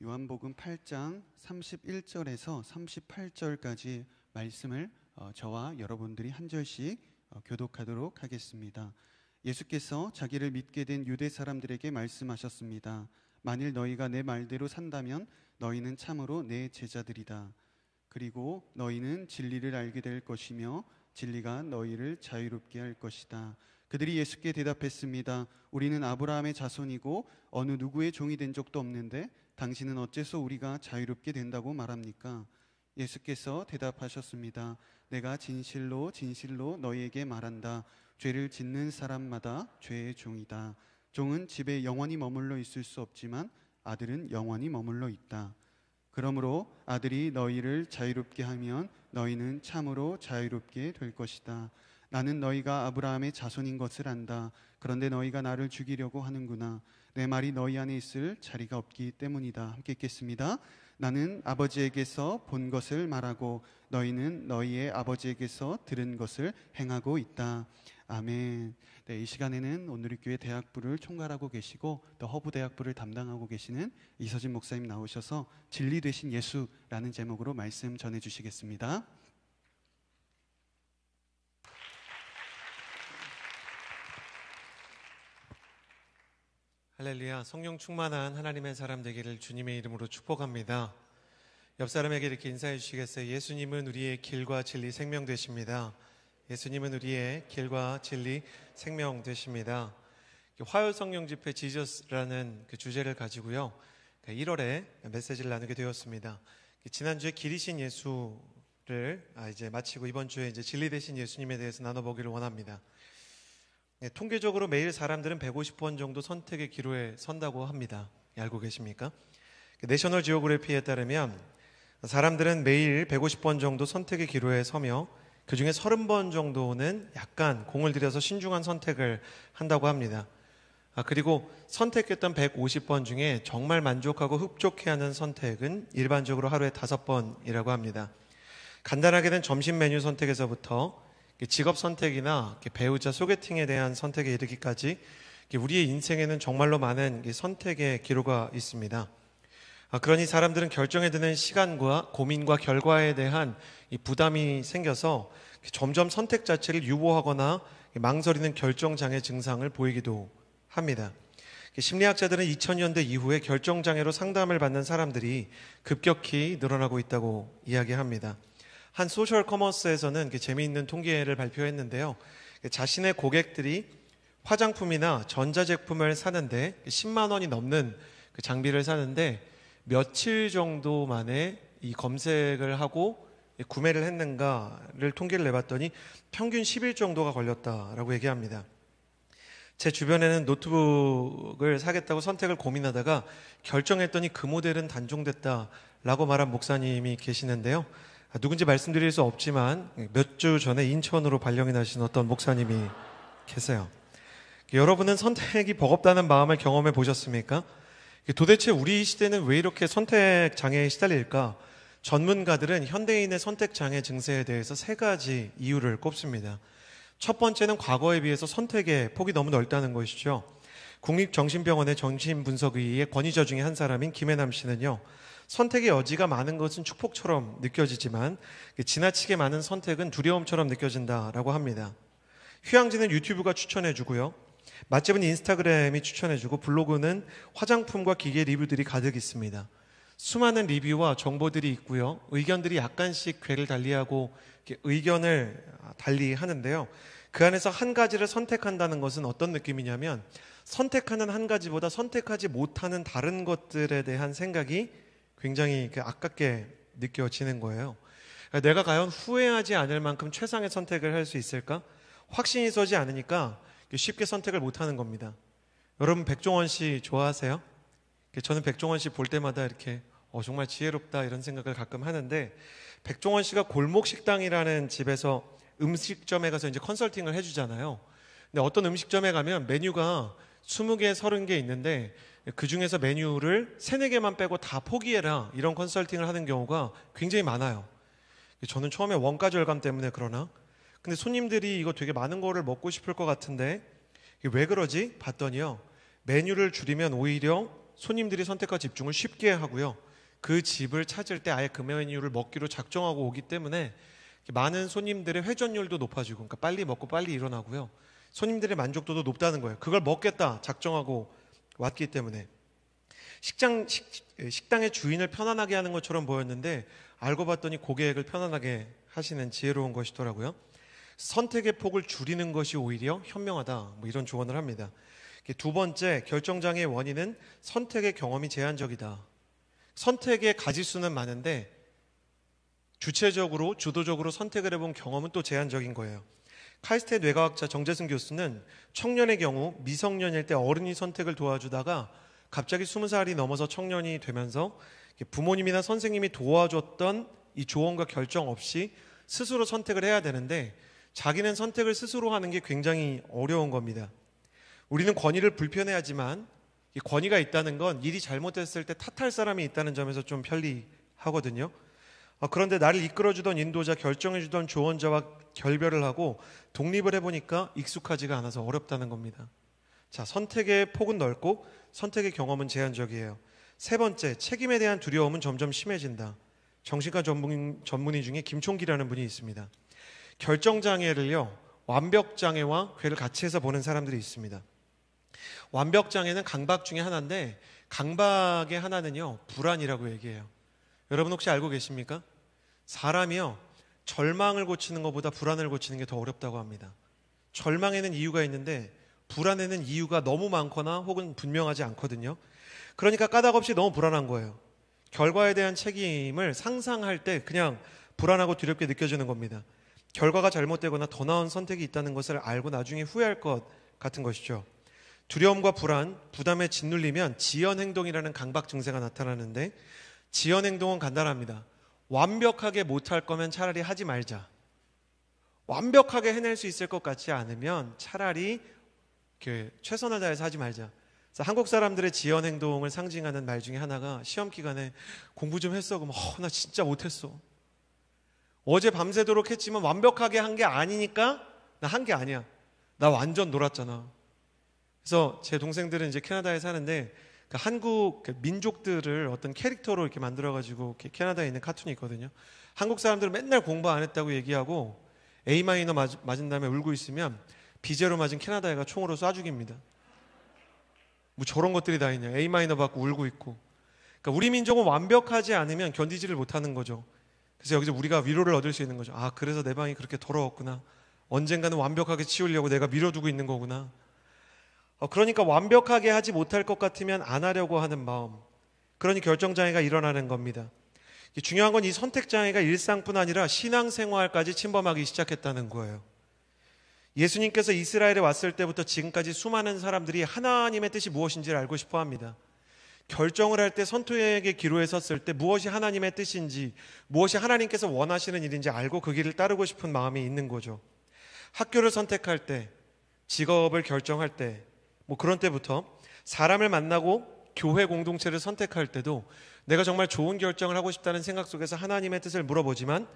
요한복음 8장 31절에서 38절까지 말씀을 어, 저와 여러분들이 한 절씩 어, 교독하도록 하겠습니다. 예수께서 자기를 믿게 된 유대 사람들에게 말씀하셨습니다. 만일 너희가 내 말대로 산다면 너희는 참으로 내 제자들이다. 그리고 너희는 진리를 알게 될 것이며 진리가 너희를 자유롭게 할 것이다. 그들이 예수께 대답했습니다. 우리는 아브라함의 자손이고 어느 누구의 종이 된 적도 없는데 당신은 어째서 우리가 자유롭게 된다고 말합니까? 예수께서 대답하셨습니다. 내가 진실로 진실로 너희에게 말한다. 죄를 짓는 사람마다 죄의 종이다. 종은 집에 영원히 머물러 있을 수 없지만 아들은 영원히 머물러 있다. 그러므로 아들이 너희를 자유롭게 하면 너희는 참으로 자유롭게 될 것이다. 나는 너희가 아브라함의 자손인 것을 안다. 그런데 너희가 나를 죽이려고 하는구나. 내 말이 너희 안에 있을 자리가 없기 때문이다. 함께 읽겠습니다. 나는 아버지에게서 본 것을 말하고 너희는 너희의 아버지에게서 들은 것을 행하고 있다. 아멘. 네, 이 시간에는 온누리교회 대학부를 총괄하고 계시고 또 허브 대학부를 담당하고 계시는 이서진 목사님 나오셔서 진리 되신 예수라는 제목으로 말씀 전해 주시겠습니다. 할렐루야. 성령 충만한 하나님의 사람 되기를 주님의 이름으로 축복합니다. 옆 사람에게 이렇게 인사해 주시겠어요? 예수님은 우리의 길과 진리 생명 되십니다. 예수님은 우리의 길과 진리 생명 되십니다. 그 화요 성령 집회 지저스라는 그 주제를 가지고요. 1월에 그 메시지를 나누게 되었습니다. 그 지난주에 길이신 예수를 아, 이제 마치고 이번 주에 이제 진리 되신 예수님에 대해서 나눠보기를 원합니다. 네, 통계적으로 매일 사람들은 150번 정도 선택의 기로에 선다고 합니다. 예, 알고 계십니까? 내셔널 그 지오그래피에 따르면 사람들은 매일 150번 정도 선택의 기로에 서며 그 중에 30번 정도는 약간 공을 들여서 신중한 선택을 한다고 합니다. 아, 그리고 선택했던 150번 중에 정말 만족하고 흡족해하는 선택은 일반적으로 하루에 5번이라고 합니다. 간단하게는 점심 메뉴 선택에서부터 직업 선택이나 배우자 소개팅에 대한 선택에 이르기까지 우리의 인생에는 정말로 많은 선택의 기로가 있습니다. 아, 그러니 사람들은 결정에 드는 시간과 고민과 결과에 대한 부담이 생겨서 점점 선택 자체를 유보하거나 망설이는 결정장애 증상을 보이기도 합니다. 심리학자들은 2000년대 이후에 결정장애로 상담을 받는 사람들이 급격히 늘어나고 있다고 이야기합니다. 한 소셜 커머스에서는 재미있는 통계를 발표했는데요. 자신의 고객들이 화장품이나 전자제품을 사는데 10만 원이 넘는 그 장비를 사는데 며칠 정도 만에 이 검색을 하고 구매를 했는가를 통계를 내봤더니 평균 10일 정도가 걸렸다라고 얘기합니다. 제 주변에는 노트북을 사겠다고 선택을 고민하다가 결정했더니 그 모델은 단종됐다라고 말한 목사님이 계시는데요. 누군지 말씀드릴 수 없지만 몇 주 전에 인천으로 발령이 나신 어떤 목사님이 계세요. 여러분은 선택이 버겁다는 마음을 경험해 보셨습니까? 도대체 우리 시대는 왜 이렇게 선택 장애에 시달릴까? 전문가들은 현대인의 선택 장애 증세에 대해서 세 가지 이유를 꼽습니다. 첫 번째는 과거에 비해서 선택의 폭이 너무 넓다는 것이죠. 국립정신병원의 정신분석의의 권위자 중에 한 사람인 김혜남 씨는요, 선택의 여지가 많은 것은 축복처럼 느껴지지만 그 지나치게 많은 선택은 두려움처럼 느껴진다라고 합니다. 휴양지는 유튜브가 추천해 주고요. 맛집은 인스타그램이 추천해 주고 블로그는 화장품과 기계 리뷰들이 가득 있습니다. 수많은 리뷰와 정보들이 있고요. 의견들이 약간씩 괴를 달리하고 의견을 달리 하는데요. 그 안에서 한 가지를 선택한다는 것은 어떤 느낌이냐면 선택하는 한 가지보다 선택하지 못하는 다른 것들에 대한 생각이 굉장히 그 아깝게 느껴지는 거예요. 그러니까 내가 과연 후회하지 않을 만큼 최상의 선택을 할 수 있을까? 확신이 서지 않으니까 그 쉽게 선택을 못 하는 겁니다. 여러분 백종원 씨 좋아하세요? 저는 백종원 씨 볼 때마다 이렇게 어, 정말 지혜롭다 이런 생각을 가끔 하는데 백종원 씨가 골목 식당이라는 집에서 음식점에 가서 이제 컨설팅을 해주잖아요. 근데 어떤 음식점에 가면 메뉴가 20개, 30개 있는데 그 중에서 메뉴를 세네 개만 빼고 다 포기해라 이런 컨설팅을 하는 경우가 굉장히 많아요. 저는 처음에 원가 절감 때문에 그러나 근데 손님들이 이거 되게 많은 거를 먹고 싶을 것 같은데 왜 그러지? 봤더니요. 메뉴를 줄이면 오히려 손님들이 선택과 집중을 쉽게 하고요. 그 집을 찾을 때 아예 그 메뉴를 먹기로 작정하고 오기 때문에 많은 손님들의 회전율도 높아지고 그러니까 빨리 먹고 빨리 일어나고요. 손님들의 만족도도 높다는 거예요. 그걸 먹겠다 작정하고 왔기 때문에 식장 식, 당의 주인을 편안하게 하는 것처럼 보였는데 알고 봤더니 고객을 편안하게 하시는 지혜로운 것이더라고요. 선택의 폭을 줄이는 것이 오히려 현명하다. 뭐 이런 조언을 합니다. 두 번째 결정장애 원인은 선택의 경험이 제한적이다. 선택의 가지수는 많은데 주체적으로 주도적으로 선택을 해본 경험은 또 제한적인 거예요. 카이스트의 뇌과학자 정재승 교수는 청년의 경우 미성년일 때 어른이 선택을 도와주다가 갑자기 20살이 넘어서 청년이 되면서 부모님이나 선생님이 도와줬던 이 조언과 결정 없이 스스로 선택을 해야 되는데 자기는 선택을 스스로 하는 게 굉장히 어려운 겁니다. 우리는 권위를 불편해하지만 권위가 있다는 건 일이 잘못됐을 때 탓할 사람이 있다는 점에서 좀 편리하거든요. 아, 그런데 나를 이끌어주던 인도자, 결정해주던 조언자와 결별을 하고 독립을 해보니까 익숙하지가 않아서 어렵다는 겁니다. 자, 선택의 폭은 넓고 선택의 경험은 제한적이에요. 세 번째, 책임에 대한 두려움은 점점 심해진다. 정신과 전문, 전문의 중에 김총기라는 분이 있습니다. 결정장애를요, 완벽장애와 괴를 같이 해서 보는 사람들이 있습니다. 완벽장애는 강박 중의 하나인데, 강박의 하나는요, 불안이라고 얘기해요. 여러분 혹시 알고 계십니까? 사람이요. 절망을 고치는 것보다 불안을 고치는 게 더 어렵다고 합니다. 절망에는 이유가 있는데 불안에는 이유가 너무 많거나 혹은 분명하지 않거든요. 그러니까 까닭없이 너무 불안한 거예요. 결과에 대한 책임을 상상할 때 그냥 불안하고 두렵게 느껴지는 겁니다. 결과가 잘못되거나 더 나은 선택이 있다는 것을 알고 나중에 후회할 것 같은 것이죠. 두려움과 불안, 부담에 짓눌리면 지연 행동이라는 강박 증세가 나타나는데 지연 행동은 간단합니다. 완벽하게 못할 거면 차라리 하지 말자. 완벽하게 해낼 수 있을 것 같지 않으면 차라리 이 최선을 다해서 하지 말자. 그래서 한국 사람들의 지연 행동을 상징하는 말 중에 하나가 시험 기간에 공부 좀 했어. 그럼 어, 나 진짜 못했어. 어제 밤새도록 했지만 완벽하게 한 게 아니니까 나 한 게 아니야. 나 완전 놀았잖아. 그래서 제 동생들은 이제 캐나다에 사는데 그 한국 그 민족들을 어떤 캐릭터로 이렇게 만들어가지고 이렇게 캐나다에 있는 카툰이 있거든요. 한국 사람들은 맨날 공부 안 했다고 얘기하고 A 마이너 맞은 다음에 울고 있으면 비제로 맞은 캐나다 애가 총으로 쏴 죽입니다. 뭐 저런 것들이 다 있냐. A 마이너 받고 울고 있고. 그러니까 우리 민족은 완벽하지 않으면 견디지를 못하는 거죠. 그래서 여기서 우리가 위로를 얻을 수 있는 거죠. 아, 그래서 내 방이 그렇게 더러웠구나. 언젠가는 완벽하게 치우려고 내가 밀어두고 있는 거구나. 어, 그러니까 완벽하게 하지 못할 것 같으면 안 하려고 하는 마음. 그러니 결정장애가 일어나는 겁니다. 중요한 건 이 선택장애가 일상뿐 아니라 신앙생활까지 침범하기 시작했다는 거예요. 예수님께서 이스라엘에 왔을 때부터 지금까지 수많은 사람들이 하나님의 뜻이 무엇인지를 알고 싶어 합니다. 결정을 할 때 선투에게 기로에 섰을 때 무엇이 하나님의 뜻인지, 무엇이 하나님께서 원하시는 일인지 알고 그 길을 따르고 싶은 마음이 있는 거죠. 학교를 선택할 때, 직업을 결정할 때, 뭐 그런 때부터 사람을 만나고 교회 공동체를 선택할 때도 내가 정말 좋은 결정을 하고 싶다는 생각 속에서 하나님의 뜻을 물어보지만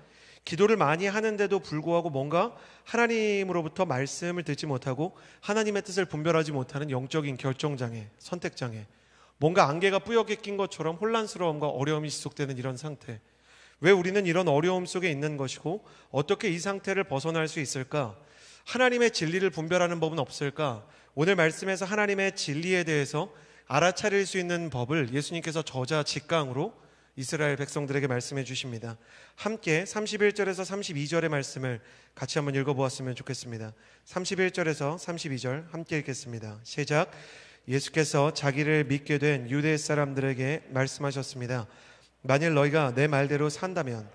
기도를 많이 하는데도 불구하고 뭔가 하나님으로부터 말씀을 듣지 못하고 하나님의 뜻을 분별하지 못하는 영적인 결정장애, 선택장애, 뭔가 안개가 뿌옇게 낀 것처럼 혼란스러움과 어려움이 지속되는 이런 상태. 왜 우리는 이런 어려움 속에 있는 것이고 어떻게 이 상태를 벗어날 수 있을까? 하나님의 진리를 분별하는 법은 없을까? 오늘 말씀에서 하나님의 진리에 대해서 알아차릴 수 있는 법을 예수님께서 저자 직강으로 이스라엘 백성들에게 말씀해 주십니다. 함께 31절에서 32절의 말씀을 같이 한번 읽어보았으면 좋겠습니다. 31절에서 32절 함께 읽겠습니다. 시작. 예수께서 자기를 믿게 된 유대 사람들에게 말씀하셨습니다. 만일 너희가 내 말대로 산다면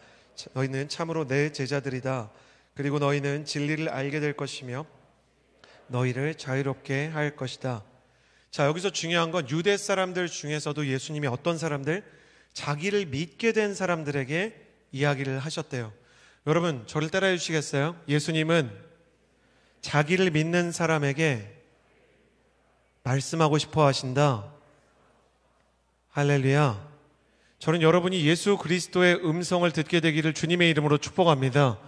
너희는 참으로 내 제자들이다. 그리고 너희는 진리를 알게 될 것이며 너희를 자유롭게 할 것이다. 자, 여기서 중요한 건 유대 사람들 중에서도 예수님이 어떤 사람들? 자기를 믿게 된 사람들에게 이야기를 하셨대요. 여러분, 저를 따라해 주시겠어요? 예수님은 자기를 믿는 사람에게 말씀하고 싶어 하신다. 할렐루야. 저는 여러분이 예수 그리스도의 음성을 듣게 되기를 주님의 이름으로 축복합니다.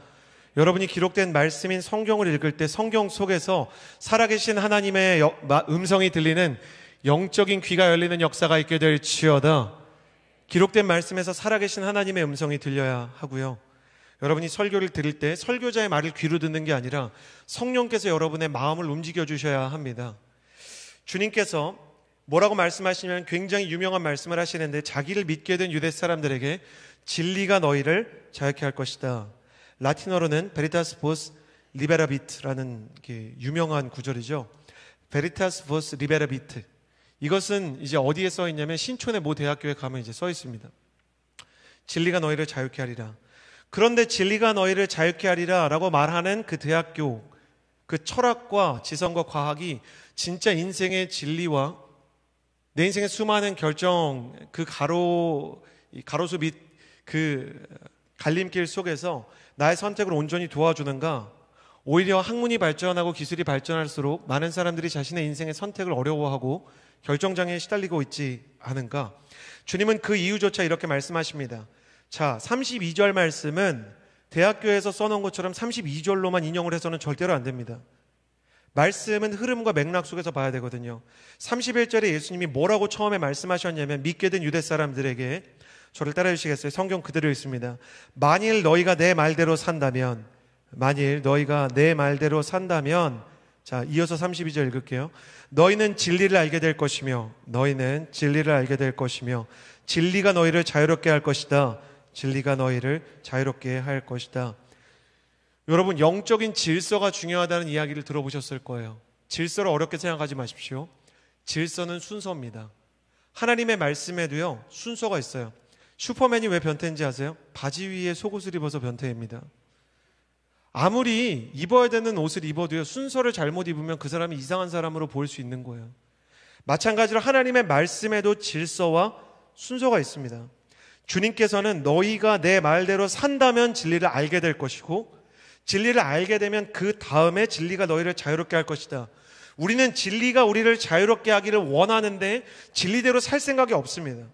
여러분이 기록된 말씀인 성경을 읽을 때 성경 속에서 살아계신 하나님의 음성이 들리는 영적인 귀가 열리는 역사가 있게 될 지어다. 기록된 말씀에서 살아계신 하나님의 음성이 들려야 하고요. 여러분이 설교를 들을 때 설교자의 말을 귀로 듣는 게 아니라 성령께서 여러분의 마음을 움직여 주셔야 합니다. 주님께서 뭐라고 말씀하시면 굉장히 유명한 말씀을 하시는데 자기를 믿게 된 유대 사람들에게 진리가 너희를 자유케 할 것이다. 라틴어로는 베리타스 보스 리베라비트라는 유명한 구절이죠. 베리타스 보스 리베라비트. 이것은 이제 어디에 써 있냐면 신촌의 모 대학교에 가면 이제 써 있습니다. 진리가 너희를 자유케 하리라. 그런데 진리가 너희를 자유케 하리라라고 말하는 그 대학교 그 철학과 지성과 과학이 진짜 인생의 진리와 내 인생의 수많은 결정 그 가로 가로수 밑 그 갈림길 속에서 나의 선택을 온전히 도와주는가? 오히려 학문이 발전하고 기술이 발전할수록 많은 사람들이 자신의 인생의 선택을 어려워하고 결정장애에 시달리고 있지 않은가? 주님은 그 이유조차 이렇게 말씀하십니다. 자, 32절 말씀은 대학교에서 써놓은 것처럼 32절로만 인용을 해서는 절대로 안 됩니다. 말씀은 흐름과 맥락 속에서 봐야 되거든요. 31절에 예수님이 뭐라고 처음에 말씀하셨냐면 믿게 된 유대 사람들에게 저를 따라해 주시겠어요? 성경 그대로 있습니다. 만일 너희가 내 말대로 산다면 만일 너희가 내 말대로 산다면 자, 이어서 32절 읽을게요. 너희는 진리를 알게 될 것이며 너희는 진리를 알게 될 것이며 진리가 너희를 자유롭게 할 것이다. 진리가 너희를 자유롭게 할 것이다. 여러분 영적인 질서가 중요하다는 이야기를 들어보셨을 거예요. 질서를 어렵게 생각하지 마십시오. 질서는 순서입니다. 하나님의 말씀에도요, 순서가 있어요. 슈퍼맨이 왜 변태인지 아세요? 바지 위에 속옷을 입어서 변태입니다. 아무리 입어야 되는 옷을 입어도요, 순서를 잘못 입으면 그 사람이 이상한 사람으로 보일 수 있는 거예요. 마찬가지로 하나님의 말씀에도 질서와 순서가 있습니다. 주님께서는 너희가 내 말대로 산다면 진리를 알게 될 것이고, 진리를 알게 되면 그 다음에 진리가 너희를 자유롭게 할 것이다. 우리는 진리가 우리를 자유롭게 하기를 원하는데 진리대로 살 생각이 없습니다.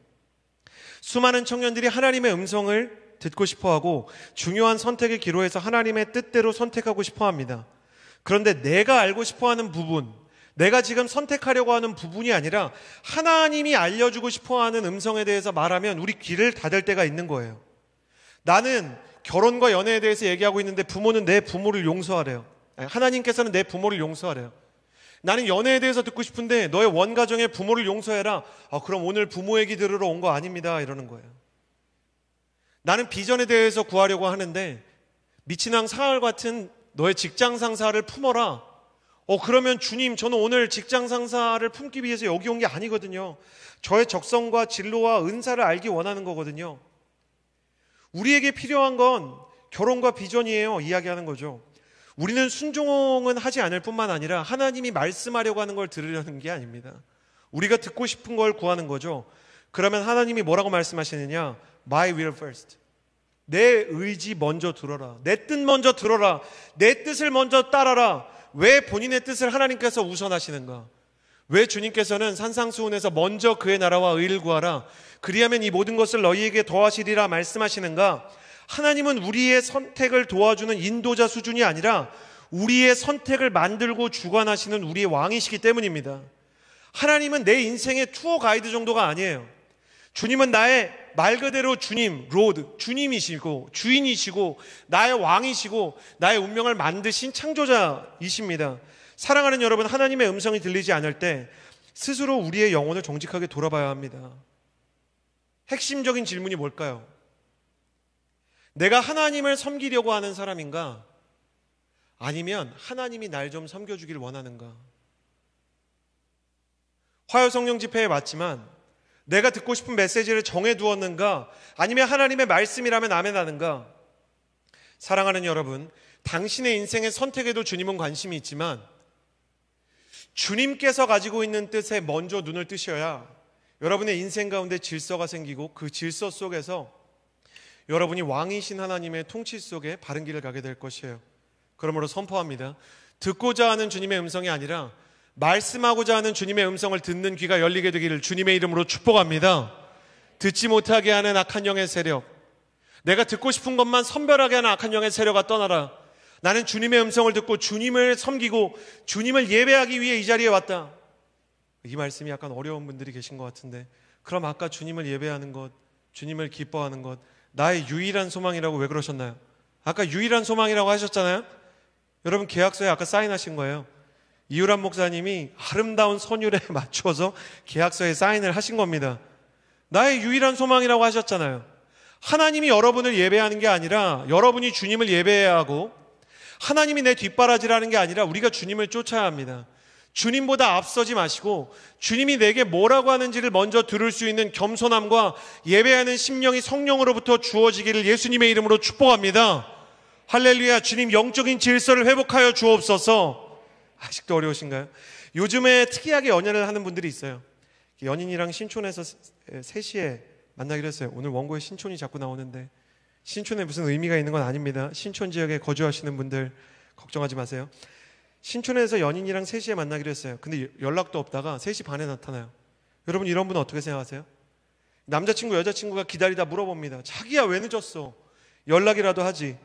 수많은 청년들이 하나님의 음성을 듣고 싶어 하고 중요한 선택의 기로에서 하나님의 뜻대로 선택하고 싶어 합니다. 그런데 내가 알고 싶어 하는 부분, 내가 지금 선택하려고 하는 부분이 아니라 하나님이 알려주고 싶어 하는 음성에 대해서 말하면 우리 귀를 닫을 때가 있는 거예요. 나는 결혼과 연애에 대해서 얘기하고 있는데 부모는 내 부모를 용서하래요. 하나님께서는 내 부모를 용서하래요. 나는 연애에 대해서 듣고 싶은데 너의 원가정에 부모를 용서해라. 아, 그럼 오늘 부모 얘기 들으러 온 거 아닙니다. 이러는 거예요. 나는 비전에 대해서 구하려고 하는데 미친왕 사흘 같은 너의 직장 상사를 품어라. 어, 그러면 주님, 저는 오늘 직장 상사를 품기 위해서 여기 온 게 아니거든요. 저의 적성과 진로와 은사를 알기 원하는 거거든요. 우리에게 필요한 건 결혼과 비전이에요. 이야기하는 거죠. 우리는 순종은 하지 않을 뿐만 아니라 하나님이 말씀하려고 하는 걸 들으려는 게 아닙니다. 우리가 듣고 싶은 걸 구하는 거죠. 그러면 하나님이 뭐라고 말씀하시느냐? My will first. 내 의지 먼저 들어라. 내 뜻 먼저 들어라. 내 뜻을 먼저 따라라. 왜 본인의 뜻을 하나님께서 우선하시는가? 왜 주님께서는 산상수훈에서 먼저 그의 나라와 의를 구하라. 그리하면 이 모든 것을 너희에게 더하시리라 말씀하시는가? 하나님은 우리의 선택을 도와주는 인도자 수준이 아니라 우리의 선택을 만들고 주관하시는 우리의 왕이시기 때문입니다. 하나님은 내 인생의 투어 가이드 정도가 아니에요. 주님은 나의 말 그대로 주님, 로드, 주님이시고, 주인이시고, 나의 왕이시고, 나의 운명을 만드신 창조자이십니다. 사랑하는 여러분, 하나님의 음성이 들리지 않을 때, 스스로 우리의 영혼을 정직하게 돌아봐야 합니다. 핵심적인 질문이 뭘까요? 내가 하나님을 섬기려고 하는 사람인가? 아니면 하나님이 날 좀 섬겨주길 원하는가? 화요 성령 집회에 왔지만 내가 듣고 싶은 메시지를 정해 두었는가? 아니면 하나님의 말씀이라면 아멘 하는가? 사랑하는 여러분, 당신의 인생의 선택에도 주님은 관심이 있지만 주님께서 가지고 있는 뜻에 먼저 눈을 뜨셔야 여러분의 인생 가운데 질서가 생기고 그 질서 속에서 여러분이 왕이신 하나님의 통치 속에 바른 길을 가게 될 것이에요. 그러므로 선포합니다. 듣고자 하는 주님의 음성이 아니라 말씀하고자 하는 주님의 음성을 듣는 귀가 열리게 되기를 주님의 이름으로 축복합니다. 듣지 못하게 하는 악한 영의 세력. 내가 듣고 싶은 것만 선별하게 하는 악한 영의 세력아 떠나라. 나는 주님의 음성을 듣고 주님을 섬기고 주님을 예배하기 위해 이 자리에 왔다. 이 말씀이 약간 어려운 분들이 계신 것 같은데, 그럼 아까 주님을 예배하는 것, 주님을 기뻐하는 것, 나의 유일한 소망이라고 왜 그러셨나요? 아까 유일한 소망이라고 하셨잖아요? 여러분 계약서에 아까 사인하신 거예요. 이유란 목사님이 아름다운 선율에 맞춰서 계약서에 사인을 하신 겁니다. 나의 유일한 소망이라고 하셨잖아요. 하나님이 여러분을 예배하는 게 아니라 여러분이 주님을 예배해야 하고 하나님이 내 뒷바라지라는 게 아니라 우리가 주님을 쫓아야 합니다. 주님보다 앞서지 마시고 주님이 내게 뭐라고 하는지를 먼저 들을 수 있는 겸손함과 예배하는 심령이 성령으로부터 주어지기를 예수님의 이름으로 축복합니다. 할렐루야 주님 영적인 질서를 회복하여 주옵소서. 아직도 어려우신가요? 요즘에 특이하게 연애를 하는 분들이 있어요. 연인이랑 신촌에서 3시에 만나기로 했어요. 오늘 원고에 신촌이 자꾸 나오는데 신촌에 무슨 의미가 있는 건 아닙니다. 신촌 지역에 거주하시는 분들 걱정하지 마세요. 신촌에서 연인이랑 3시에 만나기로 했어요. 근데 연락도 없다가 3시 반에 나타나요. 여러분 이런 분은 어떻게 생각하세요? 남자친구 여자친구가 기다리다 물어봅니다. 자기야 왜 늦었어? 연락이라도 하지.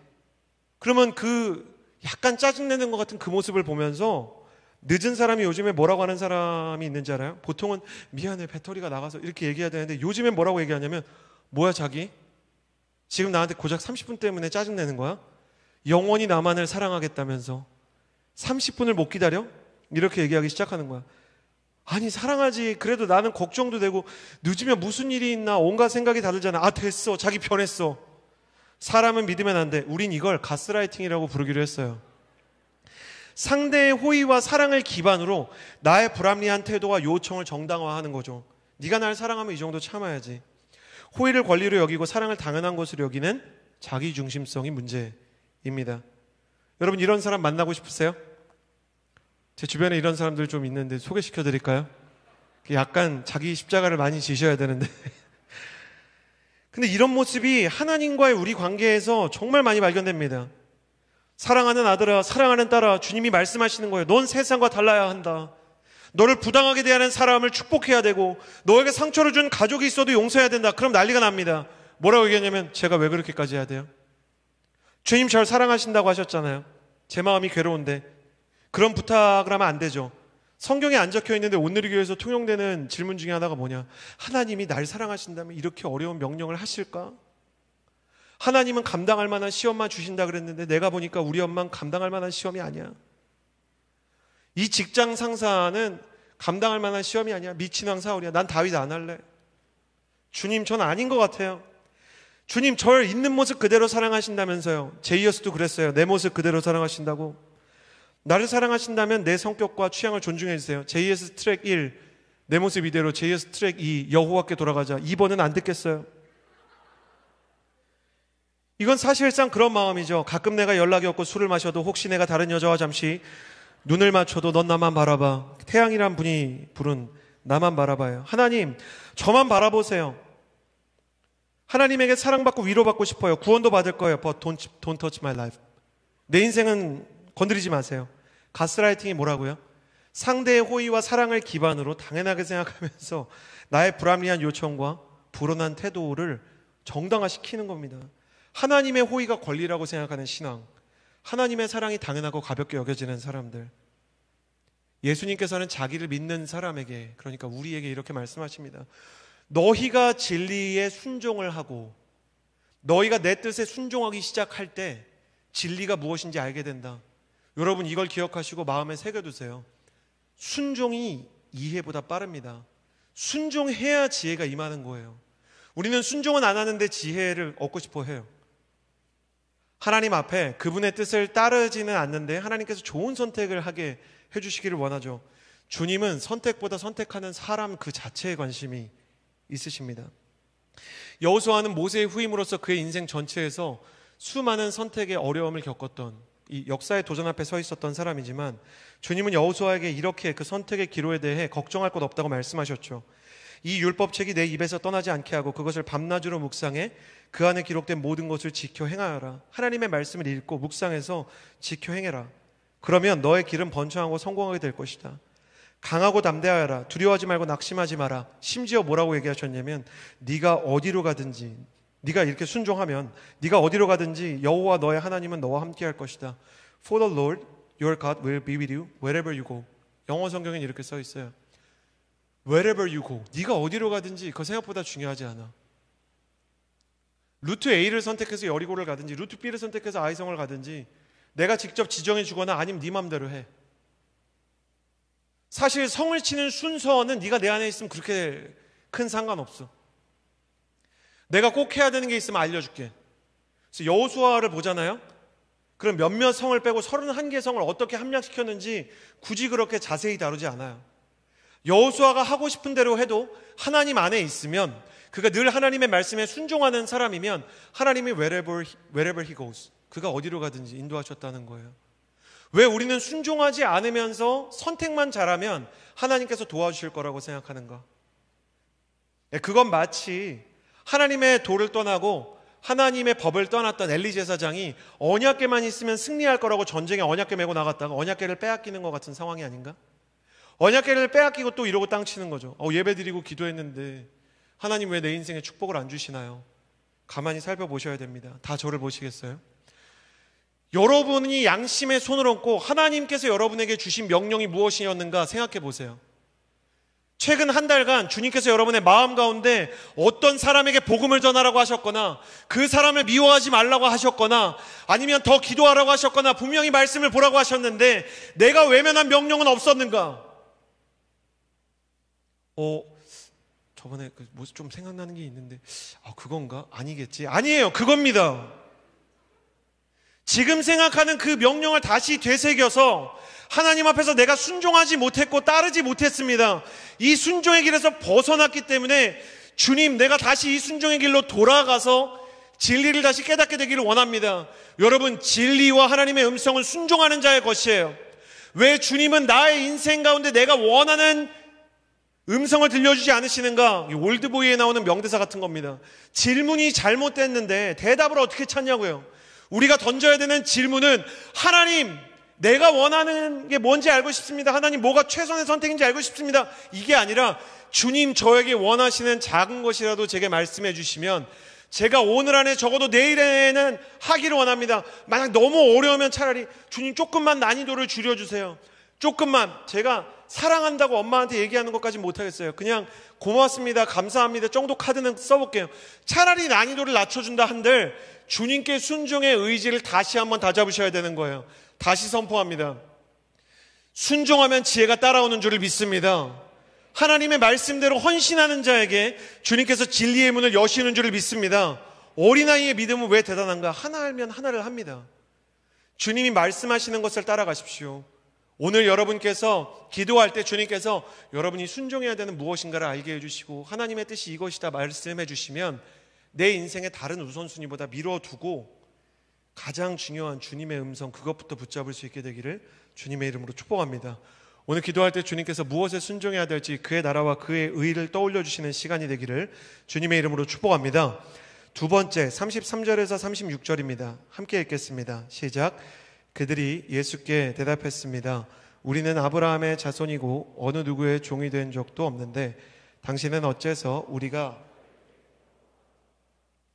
그러면 그 약간 짜증내는 것 같은 그 모습을 보면서 늦은 사람이 요즘에 뭐라고 하는 사람이 있는지 알아요? 보통은 미안해 배터리가 나가서 이렇게 얘기해야 되는데 요즘엔 뭐라고 얘기하냐면 뭐야 자기? 지금 나한테 고작 30분 때문에 짜증내는 거야? 영원히 나만을 사랑하겠다면서 30분을 못 기다려? 이렇게 얘기하기 시작하는 거야. 아니, 사랑하지. 그래도 나는 걱정도 되고, 늦으면 무슨 일이 있나 온갖 생각이 다 들잖아. 아, 됐어. 자기 변했어. 사람은 믿으면 안 돼. 우린 이걸 가스라이팅이라고 부르기로 했어요. 상대의 호의와 사랑을 기반으로 나의 불합리한 태도와 요청을 정당화하는 거죠. 네가 날 사랑하면 이 정도 참아야지. 호의를 권리로 여기고 사랑을 당연한 것으로 여기는 자기 중심성이 문제입니다. 여러분 이런 사람 만나고 싶으세요? 제 주변에 이런 사람들 좀 있는데 소개시켜 드릴까요? 그 약간 자기 십자가를 많이 지셔야 되는데. 근데 이런 모습이 하나님과의 우리 관계에서 정말 많이 발견됩니다. 사랑하는 아들아, 사랑하는 딸아, 주님이 말씀하시는 거예요. 넌 세상과 달라야 한다. 너를 부당하게 대하는 사람을 축복해야 되고, 너에게 상처를 준 가족이 있어도 용서해야 된다. 그럼 난리가 납니다. 뭐라고 얘기하냐면, 제가 왜 그렇게까지 해야 돼요? 주님 절 사랑하신다고 하셨잖아요. 제 마음이 괴로운데, 그런 부탁을 하면 안 되죠. 성경에 안 적혀 있는데 오늘의 교회에서 통용되는 질문 중에 하나가 뭐냐? 하나님이 날 사랑하신다면 이렇게 어려운 명령을 하실까? 하나님은 감당할 만한 시험만 주신다 그랬는데 내가 보니까 우리 엄만 감당할 만한 시험이 아니야. 이 직장 상사는 감당할 만한 시험이 아니야. 미친 왕 사울이야. 난 다윗 안 할래. 주님, 전 아닌 것 같아요. 주님, 절 있는 모습 그대로 사랑하신다면서요. 제이어스도 그랬어요. 내 모습 그대로 사랑하신다고. 나를 사랑하신다면 내 성격과 취향을 존중해 주세요. JS 트랙 1, 내 모습 이대로 JS 트랙 2, 여호와께 돌아가자. 2번은 안 듣겠어요. 이건 사실상 그런 마음이죠. 가끔 내가 연락이 없고 술을 마셔도 혹시 내가 다른 여자와 잠시 눈을 맞춰도 넌 나만 바라봐. 태양이란 분이 부른 나만 바라봐요. 하나님, 저만 바라보세요. 하나님에게 사랑받고 위로받고 싶어요. 구원도 받을 거예요. But don't, don't touch my life. 내 인생은 건드리지 마세요. 가스라이팅이 뭐라고요? 상대의 호의와 사랑을 기반으로 당연하게 생각하면서 나의 불합리한 요청과 불온한 태도를 정당화시키는 겁니다. 하나님의 호의가 권리라고 생각하는 신앙, 하나님의 사랑이 당연하고 가볍게 여겨지는 사람들. 예수님께서는 자기를 믿는 사람에게, 그러니까 우리에게 이렇게 말씀하십니다. 너희가 진리에 순종을 하고, 너희가 내 뜻에 순종하기 시작할 때 진리가 무엇인지 알게 된다. 여러분 이걸 기억하시고 마음에 새겨두세요. 순종이 이해보다 빠릅니다. 순종해야 지혜가 임하는 거예요. 우리는 순종은 안 하는데 지혜를 얻고 싶어 해요. 하나님 앞에 그분의 뜻을 따르지는 않는데 하나님께서 좋은 선택을 하게 해주시기를 원하죠. 주님은 선택보다 선택하는 사람 그 자체에 관심이 있으십니다. 여호수아는 모세의 후임으로써 그의 인생 전체에서 수많은 선택의 어려움을 겪었던 이 역사의 도전 앞에 서 있었던 사람이지만 주님은 여호수아에게 이렇게 그 선택의 기로에 대해 걱정할 것 없다고 말씀하셨죠. 이 율법책이 내 입에서 떠나지 않게 하고 그것을 밤낮으로 묵상해 그 안에 기록된 모든 것을 지켜 행하라 하나님의 말씀을 읽고 묵상해서 지켜 행해라. 그러면 너의 길은 번창하고 성공하게 될 것이다. 강하고 담대하여라. 두려워하지 말고 낙심하지 마라. 심지어 뭐라고 얘기하셨냐면 네가 어디로 가든지 네가 이렇게 순종하면 네가 어디로 가든지 여호와 너의 하나님은 너와 함께할 것이다. For the Lord your God will be with you wherever you go. 영어 성경엔 이렇게 써 있어요. wherever you go. 네가 어디로 가든지 그 생각보다 중요하지 않아. 루트 A를 선택해서 여리고를 가든지 루트 B를 선택해서 아이성을 가든지 내가 직접 지정해 주거나 아니면 네 맘대로 해. 사실 성을 치는 순서는 네가 내 안에 있으면 그렇게 큰 상관없어. 내가 꼭 해야 되는 게 있으면 알려줄게. 그래서 여호수아를 보잖아요. 그럼 몇몇 성을 빼고 31개 성을 어떻게 함락시켰는지 굳이 그렇게 자세히 다루지 않아요. 여호수아가 하고 싶은 대로 해도 하나님 안에 있으면 그가 늘 하나님의 말씀에 순종하는 사람이면 하나님이 wherever, wherever he goes 그가 어디로 가든지 인도하셨다는 거예요. 왜 우리는 순종하지 않으면서 선택만 잘하면 하나님께서 도와주실 거라고 생각하는가? 예, 그건 마치 하나님의 도를 떠나고 하나님의 법을 떠났던 엘리 제사장이 언약계만 있으면 승리할 거라고 전쟁에 언약계 메고 나갔다가 언약계를 빼앗기는 것 같은 상황이 아닌가? 언약계를 빼앗기고 또 이러고 땅치는 거죠. 어, 예배 드리고 기도했는데 하나님 왜 내 인생에 축복을 안 주시나요? 가만히 살펴보셔야 됩니다. 다 저를 보시겠어요? 여러분이 양심의 손을 얹고 하나님께서 여러분에게 주신 명령이 무엇이었는가 생각해 보세요. 최근 한 달간 주님께서 여러분의 마음 가운데 어떤 사람에게 복음을 전하라고 하셨거나 그 사람을 미워하지 말라고 하셨거나 아니면 더 기도하라고 하셨거나 분명히 말씀을 보라고 하셨는데 내가 외면한 명령은 없었는가? 어, 저번에 뭐좀 그 생각나는 게 있는데 아, 그건가? 아니겠지. 아니에요. 그겁니다. 지금 생각하는 그 명령을 다시 되새겨서 하나님 앞에서 내가 순종하지 못했고 따르지 못했습니다. 이 순종의 길에서 벗어났기 때문에 주님, 내가 다시 이 순종의 길로 돌아가서 진리를 다시 깨닫게 되기를 원합니다. 여러분, 진리와 하나님의 음성은 순종하는 자의 것이에요. 왜 주님은 나의 인생 가운데 내가 원하는 음성을 들려주지 않으시는가? 이 올드보이에 나오는 명대사 같은 겁니다. 질문이 잘못됐는데 대답을 어떻게 찾냐고요. 우리가 던져야 되는 질문은 하나님, 내가 원하는 게 뭔지 알고 싶습니다. 하나님, 뭐가 최선의 선택인지 알고 싶습니다. 이게 아니라 주님 저에게 원하시는 작은 것이라도 제게 말씀해 주시면 제가 오늘 안에 적어도 내일에는 하기를 원합니다. 만약 너무 어려우면 차라리 주님 조금만 난이도를 줄여주세요. 조금만 제가 사랑한다고 엄마한테 얘기하는 것까지 못하겠어요. 그냥 고맙습니다. 감사합니다. 정도 카드는 써볼게요. 차라리 난이도를 낮춰준다 한들 주님께 순종의 의지를 다시 한번 다잡으셔야 되는 거예요. 다시 선포합니다. 순종하면 지혜가 따라오는 줄을 믿습니다. 하나님의 말씀대로 헌신하는 자에게 주님께서 진리의 문을 여시는 줄을 믿습니다. 어린아이의 믿음은 왜 대단한가? 하나 알면 하나를 합니다. 주님이 말씀하시는 것을 따라가십시오. 오늘 여러분께서 기도할 때 주님께서 여러분이 순종해야 되는 무엇인가를 알게 해주시고 하나님의 뜻이 이것이다 말씀해 주시면 내 인생의 다른 우선순위보다 미뤄두고 가장 중요한 주님의 음성 그것부터 붙잡을 수 있게 되기를 주님의 이름으로 축복합니다. 오늘 기도할 때 주님께서 무엇에 순종해야 될지 그의 나라와 그의 의를 떠올려 주시는 시간이 되기를 주님의 이름으로 축복합니다. 두 번째 33절에서 36절입니다. 함께 읽겠습니다. 시작. 그들이 예수께 대답했습니다. 우리는 아브라함의 자손이고 어느 누구의 종이 된 적도 없는데 당신은 어째서 우리가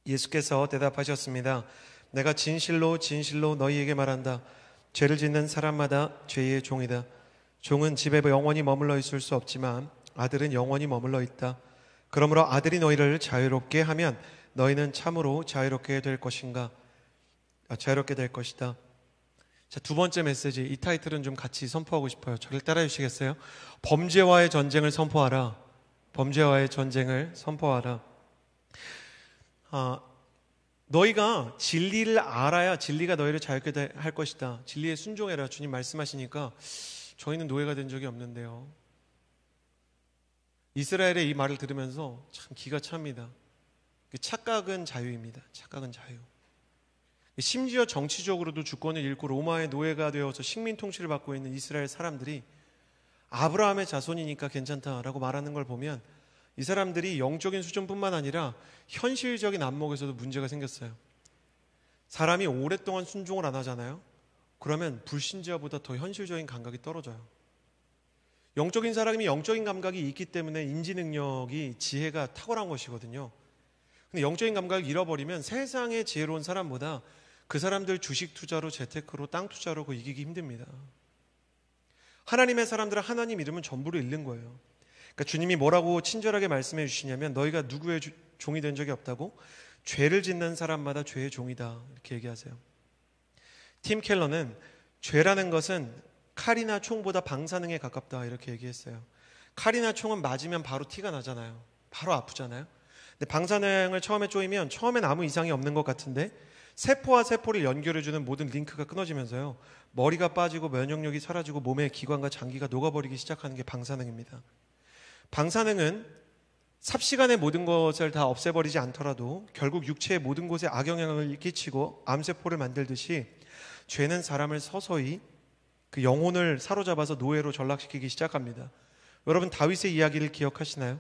예수께서 대답하셨습니다. 내가 진실로 진실로 너희에게 말한다. 죄를 짓는 사람마다 죄의 종이다. 종은 집에 영원히 머물러 있을 수 없지만 아들은 영원히 머물러 있다. 그러므로 아들이 너희를 자유롭게 하면 너희는 참으로 자유롭게 될 것인가? 아, 자유롭게 될 것이다. 자, 두 번째 메시지 이 타이틀은 좀 같이 선포하고 싶어요. 저를 따라해 주시겠어요? 범죄와의 전쟁을 선포하라. 범죄와의 전쟁을 선포하라. 아, 너희가 진리를 알아야 진리가 너희를 자유케 할 것이다. 진리에 순종해라. 주님 말씀하시니까 저희는 노예가 된 적이 없는데요. 이스라엘의 이 말을 들으면서 참 기가 찹니다. 그 착각은 자유입니다. 착각은 자유. 심지어 정치적으로도 주권을 잃고 로마의 노예가 되어서 식민 통치를 받고 있는 이스라엘 사람들이 아브라함의 자손이니까 괜찮다라고 말하는 걸 보면 이 사람들이 영적인 수준뿐만 아니라 현실적인 안목에서도 문제가 생겼어요. 사람이 오랫동안 순종을 안 하잖아요. 그러면 불신자보다 더 현실적인 감각이 떨어져요. 영적인 사람이 영적인 감각이 있기 때문에 인지 능력이 지혜가 탁월한 것이거든요. 근데 영적인 감각을 잃어버리면 세상에 지혜로운 사람보다 그 사람들 주식 투자로 재테크로 땅 투자로 그 이기기 힘듭니다. 하나님의 사람들은 하나님 이름은 전부를 잃는 거예요. 그러니까 주님이 뭐라고 친절하게 말씀해 주시냐면 너희가 누구의 주, 종이 된 적이 없다고 죄를 짓는 사람마다 죄의 종이다 이렇게 얘기하세요. 팀 켈러는 죄라는 것은 칼이나 총보다 방사능에 가깝다 이렇게 얘기했어요. 칼이나 총은 맞으면 바로 티가 나잖아요. 바로 아프잖아요. 근데 방사능을 처음에 쪼이면 처음엔 아무 이상이 없는 것 같은데 세포와 세포를 연결해주는 모든 링크가 끊어지면서요. 머리가 빠지고 면역력이 사라지고 몸의 기관과 장기가 녹아버리기 시작하는 게 방사능입니다. 방사능은 삽시간에 모든 것을 다 없애버리지 않더라도 결국 육체의 모든 곳에 악영향을 끼치고 암세포를 만들듯이 죄는 사람을 서서히 그 영혼을 사로잡아서 노예로 전락시키기 시작합니다. 여러분 다윗의 이야기를 기억하시나요?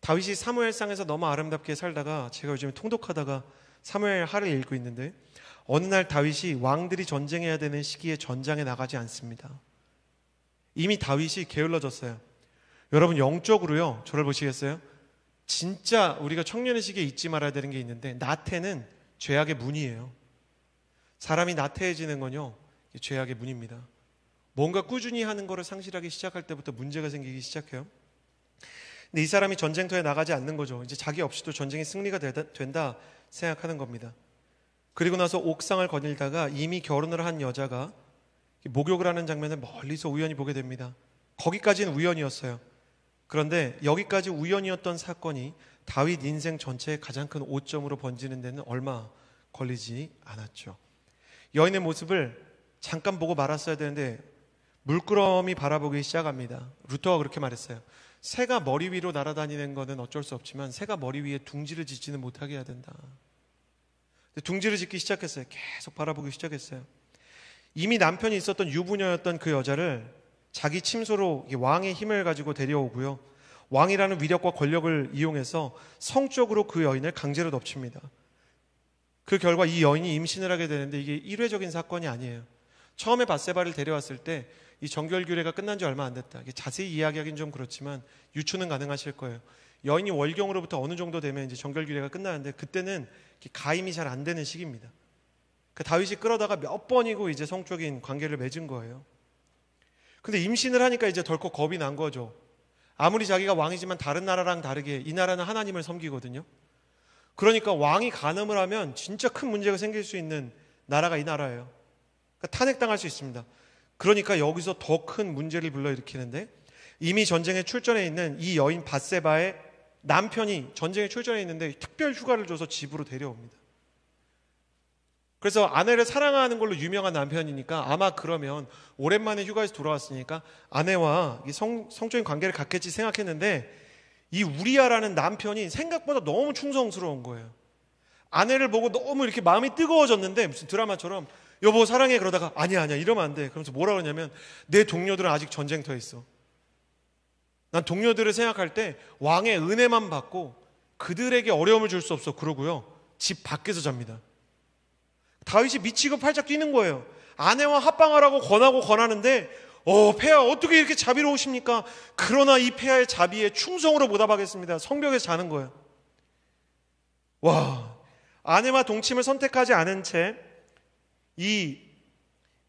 다윗이 사무엘상에서 너무 아름답게 살다가 제가 요즘에 통독하다가 사무엘 하를 읽고 있는데 어느 날 다윗이 왕들이 전쟁해야 되는 시기에 전장에 나가지 않습니다. 이미 다윗이 게을러졌어요. 여러분 영적으로요. 저를 보시겠어요? 진짜 우리가 청년의 시기에 잊지 말아야 되는 게 있는데 나태는 죄악의 문이에요. 사람이 나태해지는 건요. 죄악의 문입니다. 뭔가 꾸준히 하는 거를 상실하기 시작할 때부터 문제가 생기기 시작해요. 근데 이 사람이 전쟁터에 나가지 않는 거죠. 이제 자기 없이도 전쟁이 승리가 된다. 생각하는 겁니다. 그리고 나서 옥상을 거닐다가 이미 결혼을 한 여자가 목욕을 하는 장면을 멀리서 우연히 보게 됩니다. 거기까지는 우연이었어요. 그런데 여기까지 우연이었던 사건이 다윗 인생 전체의 가장 큰 오점으로 번지는 데는 얼마 걸리지 않았죠. 여인의 모습을 잠깐 보고 말았어야 되는데 물끄러미 바라보기 시작합니다. 루터가 그렇게 말했어요. 새가 머리 위로 날아다니는 것은 어쩔 수 없지만 새가 머리 위에 둥지를 짓지는 못하게 해야 된다. 둥지를 짓기 시작했어요. 계속 바라보기 시작했어요. 이미 남편이 있었던 유부녀였던 그 여자를 자기 침소로 왕의 힘을 가지고 데려오고요. 왕이라는 위력과 권력을 이용해서 성적으로 그 여인을 강제로 덮칩니다. 그 결과 이 여인이 임신을 하게 되는데 이게 일회적인 사건이 아니에요. 처음에 바세바를 데려왔을 때 이 정결 규례가 끝난 지 얼마 안 됐다. 자세히 이야기하긴 좀 그렇지만 유추는 가능하실 거예요. 여인이 월경으로부터 어느 정도 되면 이제 정결규례가 끝나는데 그때는 가임이 잘 안 되는 시기입니다. 그 다윗이 끌어다가 몇 번이고 이제 성적인 관계를 맺은 거예요. 근데 임신을 하니까 이제 덜컥 겁이 난 거죠. 아무리 자기가 왕이지만 다른 나라랑 다르게 이 나라는 하나님을 섬기거든요. 그러니까 왕이 간음을 하면 진짜 큰 문제가 생길 수 있는 나라가 이 나라예요. 그러니까 탄핵당할 수 있습니다. 그러니까 여기서 더 큰 문제를 불러일으키는데 이미 전쟁에 출전해 있는 이 여인 바세바의 남편이 전쟁에 출전했는데 특별 휴가를 줘서 집으로 데려옵니다. 그래서 아내를 사랑하는 걸로 유명한 남편이니까 아마 그러면 오랜만에 휴가에서 돌아왔으니까 아내와 성, 성적인 관계를 갖겠지 생각했는데 이 우리아라는 남편이 생각보다 너무 충성스러운 거예요. 아내를 보고 너무 이렇게 마음이 뜨거워졌는데 무슨 드라마처럼 여보 사랑해 그러다가 아니야 아니야 이러면 안 돼. 그러면서 뭐라 그러냐면 내 동료들은 아직 전쟁터에 있어. 난 동료들을 생각할 때 왕의 은혜만 받고 그들에게 어려움을 줄 수 없어 그러고요. 집 밖에서 잡니다. 다윗이 미치고 팔짝 뛰는 거예요. 아내와 합방하라고 권하고 권하는데 어, 폐하 어떻게 이렇게 자비로우십니까? 그러나 이 폐하의 자비에 충성으로 보답하겠습니다. 성벽에 자는 거예요. 와, 아내와 동침을 선택하지 않은 채이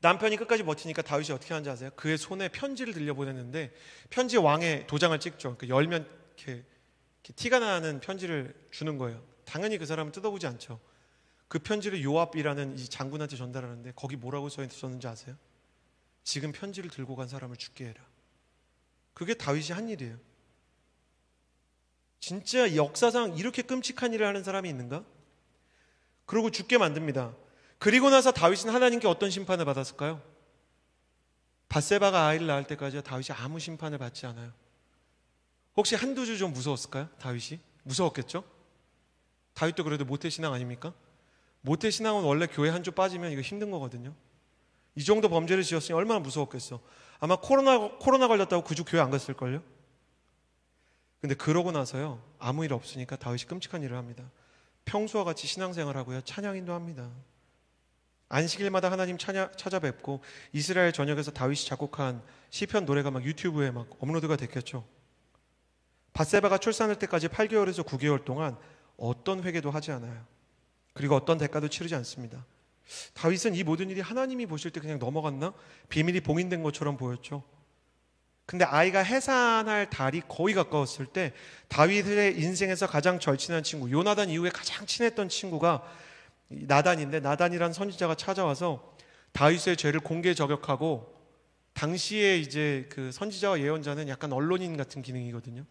남편이 끝까지 버티니까 다윗이 어떻게 하는지 아세요? 그의 손에 편지를 들려보냈는데 편지 왕의 도장을 찍죠. 그 열면 이렇게, 이렇게 티가 나는 편지를 주는 거예요. 당연히 그 사람은 뜯어보지 않죠. 그 편지를 요압이라는 이 장군한테 전달하는데 거기 뭐라고 써있었는지 아세요? 지금 편지를 들고 간 사람을 죽게 해라. 그게 다윗이 한 일이에요. 진짜 역사상 이렇게 끔찍한 일을 하는 사람이 있는가? 그러고 죽게 만듭니다. 그리고 나서 다윗은 하나님께 어떤 심판을 받았을까요? 바세바가 아이를 낳을 때까지 다윗이 아무 심판을 받지 않아요. 혹시 한두 주 좀 무서웠을까요? 다윗이? 무서웠겠죠? 다윗도 그래도 모태 신앙 아닙니까? 모태 신앙은 원래 교회 한 주 빠지면 이거 힘든 거거든요. 이 정도 범죄를 지었으니 얼마나 무서웠겠어. 아마 코로나 코로나 걸렸다고 그 주 교회 안 갔을 걸요. 근데 그러고 나서요 아무 일 없으니까 다윗이 끔찍한 일을 합니다. 평소와 같이 신앙생활하고요 찬양인도 합니다. 안식일마다 하나님 찾아, 뵙고 이스라엘 전역에서 다윗이 작곡한 시편 노래가 막 유튜브에 막 업로드가 됐겠죠. 바세바가 출산할 때까지 8개월에서 9개월 동안 어떤 회개도 하지 않아요. 그리고 어떤 대가도 치르지 않습니다. 다윗은 이 모든 일이 하나님이 보실 때 그냥 넘어갔나? 비밀이 봉인된 것처럼 보였죠. 근데 아이가 해산할 달이 거의 가까웠을 때 다윗의 인생에서 가장 절친한 친구, 요나단 이후에 가장 친했던 친구가 나단인데 나단이란 선지자가 찾아와서 다윗의 죄를 공개 저격하고 당시에 이제 그 선지자와 예언자는 약간 언론인 같은 기능이거든요.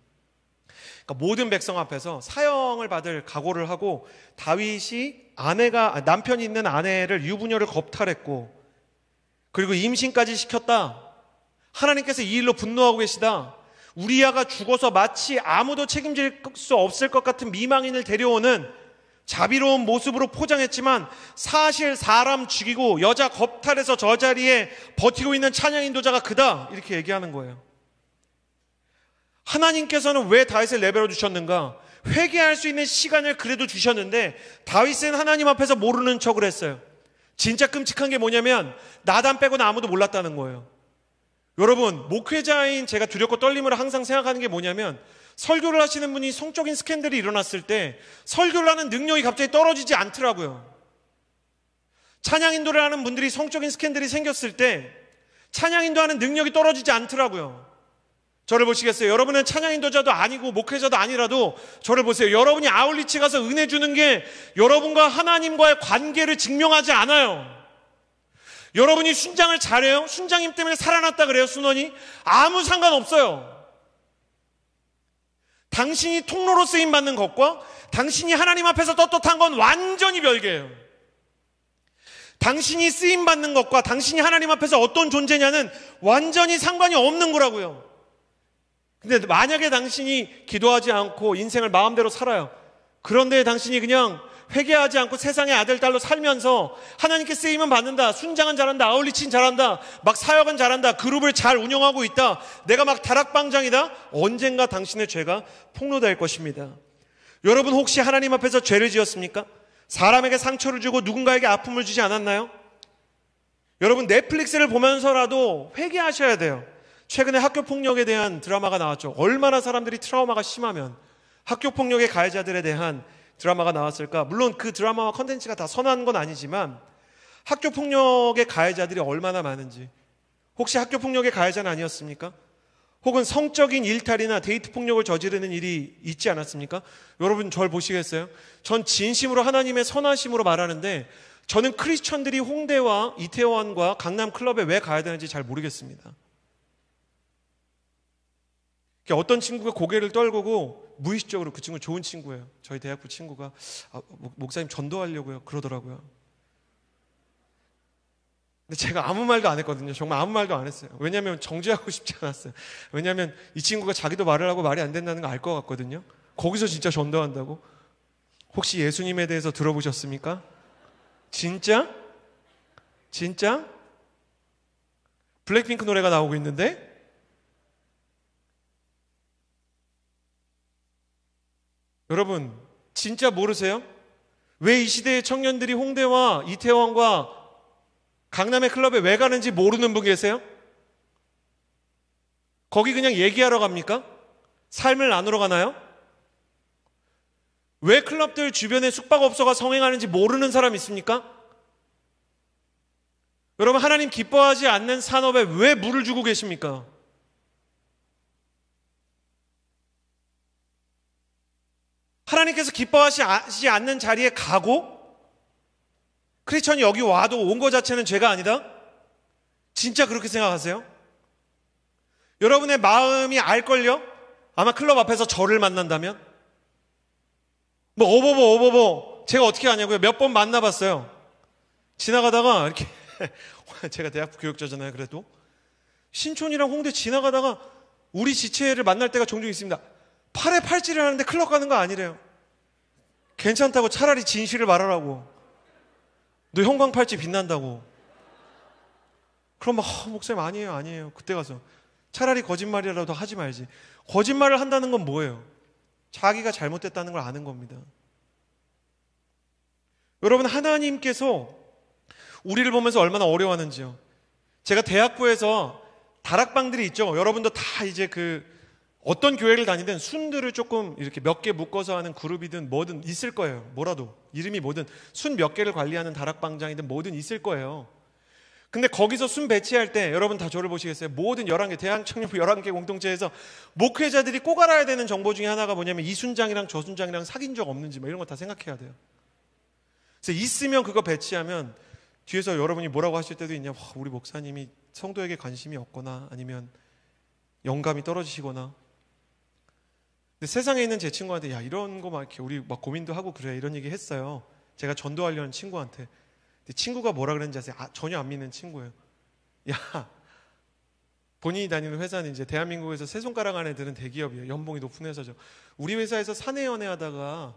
그러니까 모든 백성 앞에서 사형을 받을 각오를 하고 다윗이 아내가 남편이 있는 아내를 유부녀를 겁탈했고 그리고 임신까지 시켰다. 하나님께서 이 일로 분노하고 계시다. 우리아가 죽어서 마치 아무도 책임질 수 없을 것 같은 미망인을 데려오는 자비로운 모습으로 포장했지만 사실 사람 죽이고 여자 겁탈해서 저 자리에 버티고 있는 찬양 인도자가 그다 이렇게 얘기하는 거예요. 하나님께서는 왜 다윗을 내버려 주셨는가? 회개할 수 있는 시간을 그래도 주셨는데 다윗은 하나님 앞에서 모르는 척을 했어요. 진짜 끔찍한 게 뭐냐면 나단 빼고는 아무도 몰랐다는 거예요. 여러분 목회자인 제가 두렵고 떨림으로 항상 생각하는 게 뭐냐면 설교를 하시는 분이 성적인 스캔들이 일어났을 때 설교를 하는 능력이 갑자기 떨어지지 않더라고요. 찬양 인도를 하는 분들이 성적인 스캔들이 생겼을 때 찬양 인도하는 능력이 떨어지지 않더라고요. 저를 보시겠어요? 여러분은 찬양 인도자도 아니고 목회자도 아니라도 저를 보세요. 여러분이 아울리치 가서 은혜 주는 게 여러분과 하나님과의 관계를 증명하지 않아요. 여러분이 순장을 잘해요? 순장님 때문에 살아났다 그래요, 순원이? 아무 상관없어요. 당신이 통로로 쓰임 받는 것과 당신이 하나님 앞에서 떳떳한 건 완전히 별개예요. 당신이 쓰임 받는 것과 당신이 하나님 앞에서 어떤 존재냐는 완전히 상관이 없는 거라고요. 근데 만약에 당신이 기도하지 않고 인생을 마음대로 살아요. 그런데 당신이 그냥 회개하지 않고 세상의 아들, 딸로 살면서 하나님께 쓰임은 받는다. 순장은 잘한다. 아울리친 잘한다. 막 사역은 잘한다. 그룹을 잘 운영하고 있다. 내가 막 다락방장이다. 언젠가 당신의 죄가 폭로될 것입니다. 여러분 혹시 하나님 앞에서 죄를 지었습니까? 사람에게 상처를 주고 누군가에게 아픔을 주지 않았나요? 여러분 넷플릭스를 보면서라도 회개하셔야 돼요. 최근에 학교 폭력에 대한 드라마가 나왔죠. 얼마나 사람들이 트라우마가 심하면 학교 폭력의 가해자들에 대한 드라마가 나왔을까? 물론 그 드라마와 컨텐츠가 다 선한 건 아니지만 학교 폭력의 가해자들이 얼마나 많은지 혹시 학교 폭력의 가해자는 아니었습니까? 혹은 성적인 일탈이나 데이트 폭력을 저지르는 일이 있지 않았습니까? 여러분 절 보시겠어요? 전 진심으로 하나님의 선하심으로 말하는데 저는 크리스천들이 홍대와 이태원과 강남 클럽에 왜 가야 되는지 잘 모르겠습니다. 그러니까 어떤 친구가 고개를 떨구고 무의식적으로 그 친구 좋은 친구예요. 저희 대학부 친구가 아, 목사님 전도하려고요. 그러더라고요. 근데 제가 아무 말도 안 했거든요. 정말 아무 말도 안 했어요. 왜냐하면 정죄하고 싶지 않았어요. 왜냐하면 이 친구가 자기도 말을 하고 말이 안 된다는 걸 알 것 같거든요. 거기서 진짜 전도한다고. 혹시 예수님에 대해서 들어보셨습니까? 진짜? 진짜? 블랙핑크 노래가 나오고 있는데 여러분, 진짜 모르세요? 왜 이 시대의 청년들이 홍대와 이태원과 강남의 클럽에 왜 가는지 모르는 분 계세요? 거기 그냥 얘기하러 갑니까? 삶을 나누러 가나요? 왜 클럽들 주변에 숙박업소가 성행하는지 모르는 사람 있습니까? 여러분, 하나님 기뻐하지 않는 산업에 왜 물을 주고 계십니까? 하나님께서 기뻐하시지 않는 자리에 가고 크리스천이 여기 와도 온 것 자체는 죄가 아니다? 진짜 그렇게 생각하세요? 여러분의 마음이 알걸요? 아마 클럽 앞에서 저를 만난다면? 뭐, 어버버, 어버버. 제가 어떻게 아냐고요? 몇 번 만나봤어요. 지나가다가, 이렇게. 제가 대학 교육자잖아요, 그래도. 신촌이랑 홍대 지나가다가 우리 지체를 만날 때가 종종 있습니다. 팔에 팔찌를 하는데 클럽 가는 거 아니래요. 괜찮다고 차라리 진실을 말하라고. 너 형광팔찌 빛난다고. 그럼 막 어, 목사님 아니에요 아니에요. 그때 가서 차라리 거짓말이라도 하지 말지. 거짓말을 한다는 건 뭐예요? 자기가 잘못됐다는 걸 아는 겁니다. 여러분 하나님께서 우리를 보면서 얼마나 어려워하는지요. 제가 대학부에서 다락방들이 있죠. 여러분도 다 이제 그 어떤 교회를 다니든 순들을 조금 이렇게 몇 개 묶어서 하는 그룹이든 뭐든 있을 거예요. 뭐라도. 이름이 뭐든 순 몇 개를 관리하는 다락방장이든 뭐든 있을 거예요. 근데 거기서 순 배치할 때 여러분 다 저를 보시겠어요? 모든 11개, 대한청년부 11개 공동체에서 목회자들이 꼭 알아야 되는 정보 중에 하나가 뭐냐면 이 순장이랑 저 순장이랑 사귄 적 없는지 뭐 이런 거 다 생각해야 돼요. 그래서 있으면 그거 배치하면 뒤에서 여러분이 뭐라고 하실 때도 있냐. 우리 목사님이 성도에게 관심이 없거나 아니면 영감이 떨어지시거나 근데 세상에 있는 제 친구한테 야 이런 거막 이렇게 우리 막 고민도 하고 그래 이런 얘기 했어요. 제가 전도하려는 친구한테 친구가 뭐라 그랬는지 아세요? 아, 전혀 안 믿는 친구예요. 야 본인이 다니는 회사는 이제 대한민국에서 세 손가락 안에 드는 대기업이에요. 연봉이 높은 회사죠. 우리 회사에서 사내연애하다가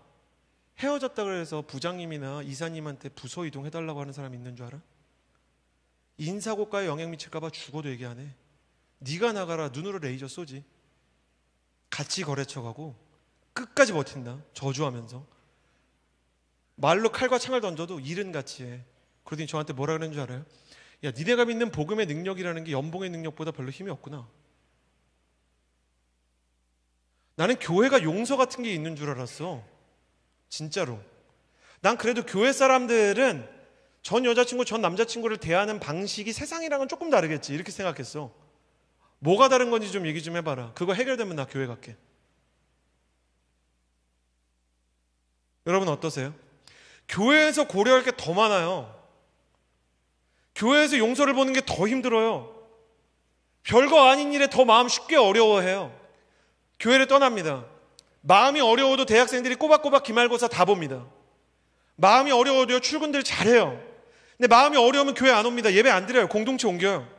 헤어졌다 그래서 부장님이나 이사님한테 부서 이동해달라고 하는 사람 있는 줄 알아? 인사고과에 영향 미칠까봐 죽어도 얘기 안 해. 네가 나가라 눈으로 레이저 쏘지. 같이 거래처 가고 끝까지 버틴다. 저주하면서. 말로 칼과 창을 던져도 일은 같이 해. 그러더니 저한테 뭐라 그랬는줄 알아요? 야, 니네가 믿는 복음의 능력이라는 게 연봉의 능력보다 별로 힘이 없구나. 나는 교회가 용서 같은 게 있는 줄 알았어. 진짜로. 난 그래도 교회 사람들은 전 여자친구, 전 남자친구를 대하는 방식이 세상이랑은 조금 다르겠지. 이렇게 생각했어. 뭐가 다른 건지 좀 얘기 좀 해봐라. 그거 해결되면 나 교회 갈게. 여러분 어떠세요? 교회에서 고려할 게 더 많아요. 교회에서 용서를 보는 게 더 힘들어요. 별거 아닌 일에 더 마음 쉽게 어려워해요. 교회를 떠납니다. 마음이 어려워도 대학생들이 꼬박꼬박 기말고사 다 봅니다. 마음이 어려워도 출근들 잘해요. 근데 마음이 어려우면 교회 안 옵니다. 예배 안 드려요. 공동체 옮겨요.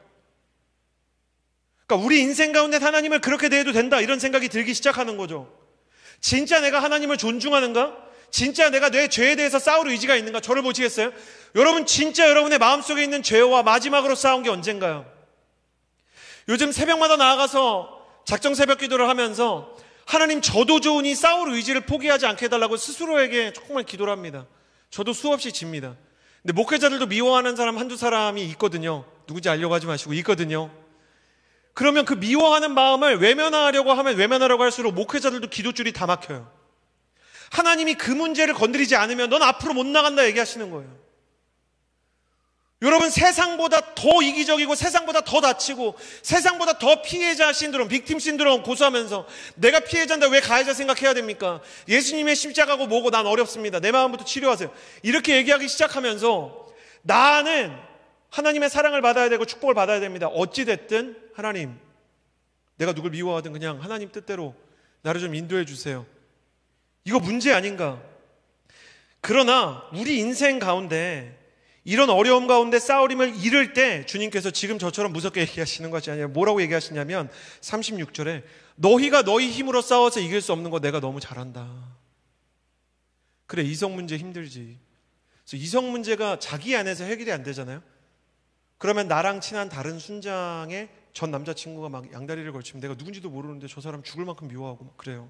그러니까 우리 인생 가운데 하나님을 그렇게 대해도 된다 이런 생각이 들기 시작하는 거죠. 진짜 내가 하나님을 존중하는가? 진짜 내가 내 죄에 대해서 싸울 의지가 있는가? 저를 보시겠어요? 여러분 진짜 여러분의 마음속에 있는 죄와 마지막으로 싸운 게 언젠가요? 요즘 새벽마다 나아가서 작정 새벽 기도를 하면서 하나님 저도 좋으니 싸울 의지를 포기하지 않게 해달라고 스스로에게 조금만 기도를 합니다. 저도 수없이 집니다. 근데 목회자들도 미워하는 사람 한두 사람이 있거든요. 누구지 알려고 하지 마시고 있거든요. 그러면 그 미워하는 마음을 외면하려고 하면 외면하려고 할수록 목회자들도 기도줄이 다 막혀요. 하나님이 그 문제를 건드리지 않으면 넌 앞으로 못 나간다 얘기하시는 거예요. 여러분 세상보다 더 이기적이고 세상보다 더 다치고 세상보다 더 피해자 신드롬, 빅팀 신드롬 고수하면서 내가 피해자인데 왜 가해자 생각해야 됩니까? 예수님의 십자가고 뭐고 난 어렵습니다. 내 마음부터 치료하세요. 이렇게 얘기하기 시작하면서 나는 하나님의 사랑을 받아야 되고 축복을 받아야 됩니다. 어찌 됐든 하나님, 내가 누굴 미워하든 그냥 하나님 뜻대로 나를 좀 인도해 주세요. 이거 문제 아닌가? 그러나 우리 인생 가운데 이런 어려움 가운데 싸우림을 잃을 때 주님께서 지금 저처럼 무섭게 얘기하시는 것이 아니라 뭐라고 얘기하시냐면 36절에 너희가 너희 힘으로 싸워서 이길 수 없는 거 내가 너무 잘한다. 그래 이성 문제 힘들지. 그래서 이성 문제가 자기 안에서 해결이 안 되잖아요. 그러면 나랑 친한 다른 순장의 전 남자친구가 막 양다리를 걸치면 내가 누군지도 모르는데 저 사람 죽을 만큼 미워하고 막 그래요.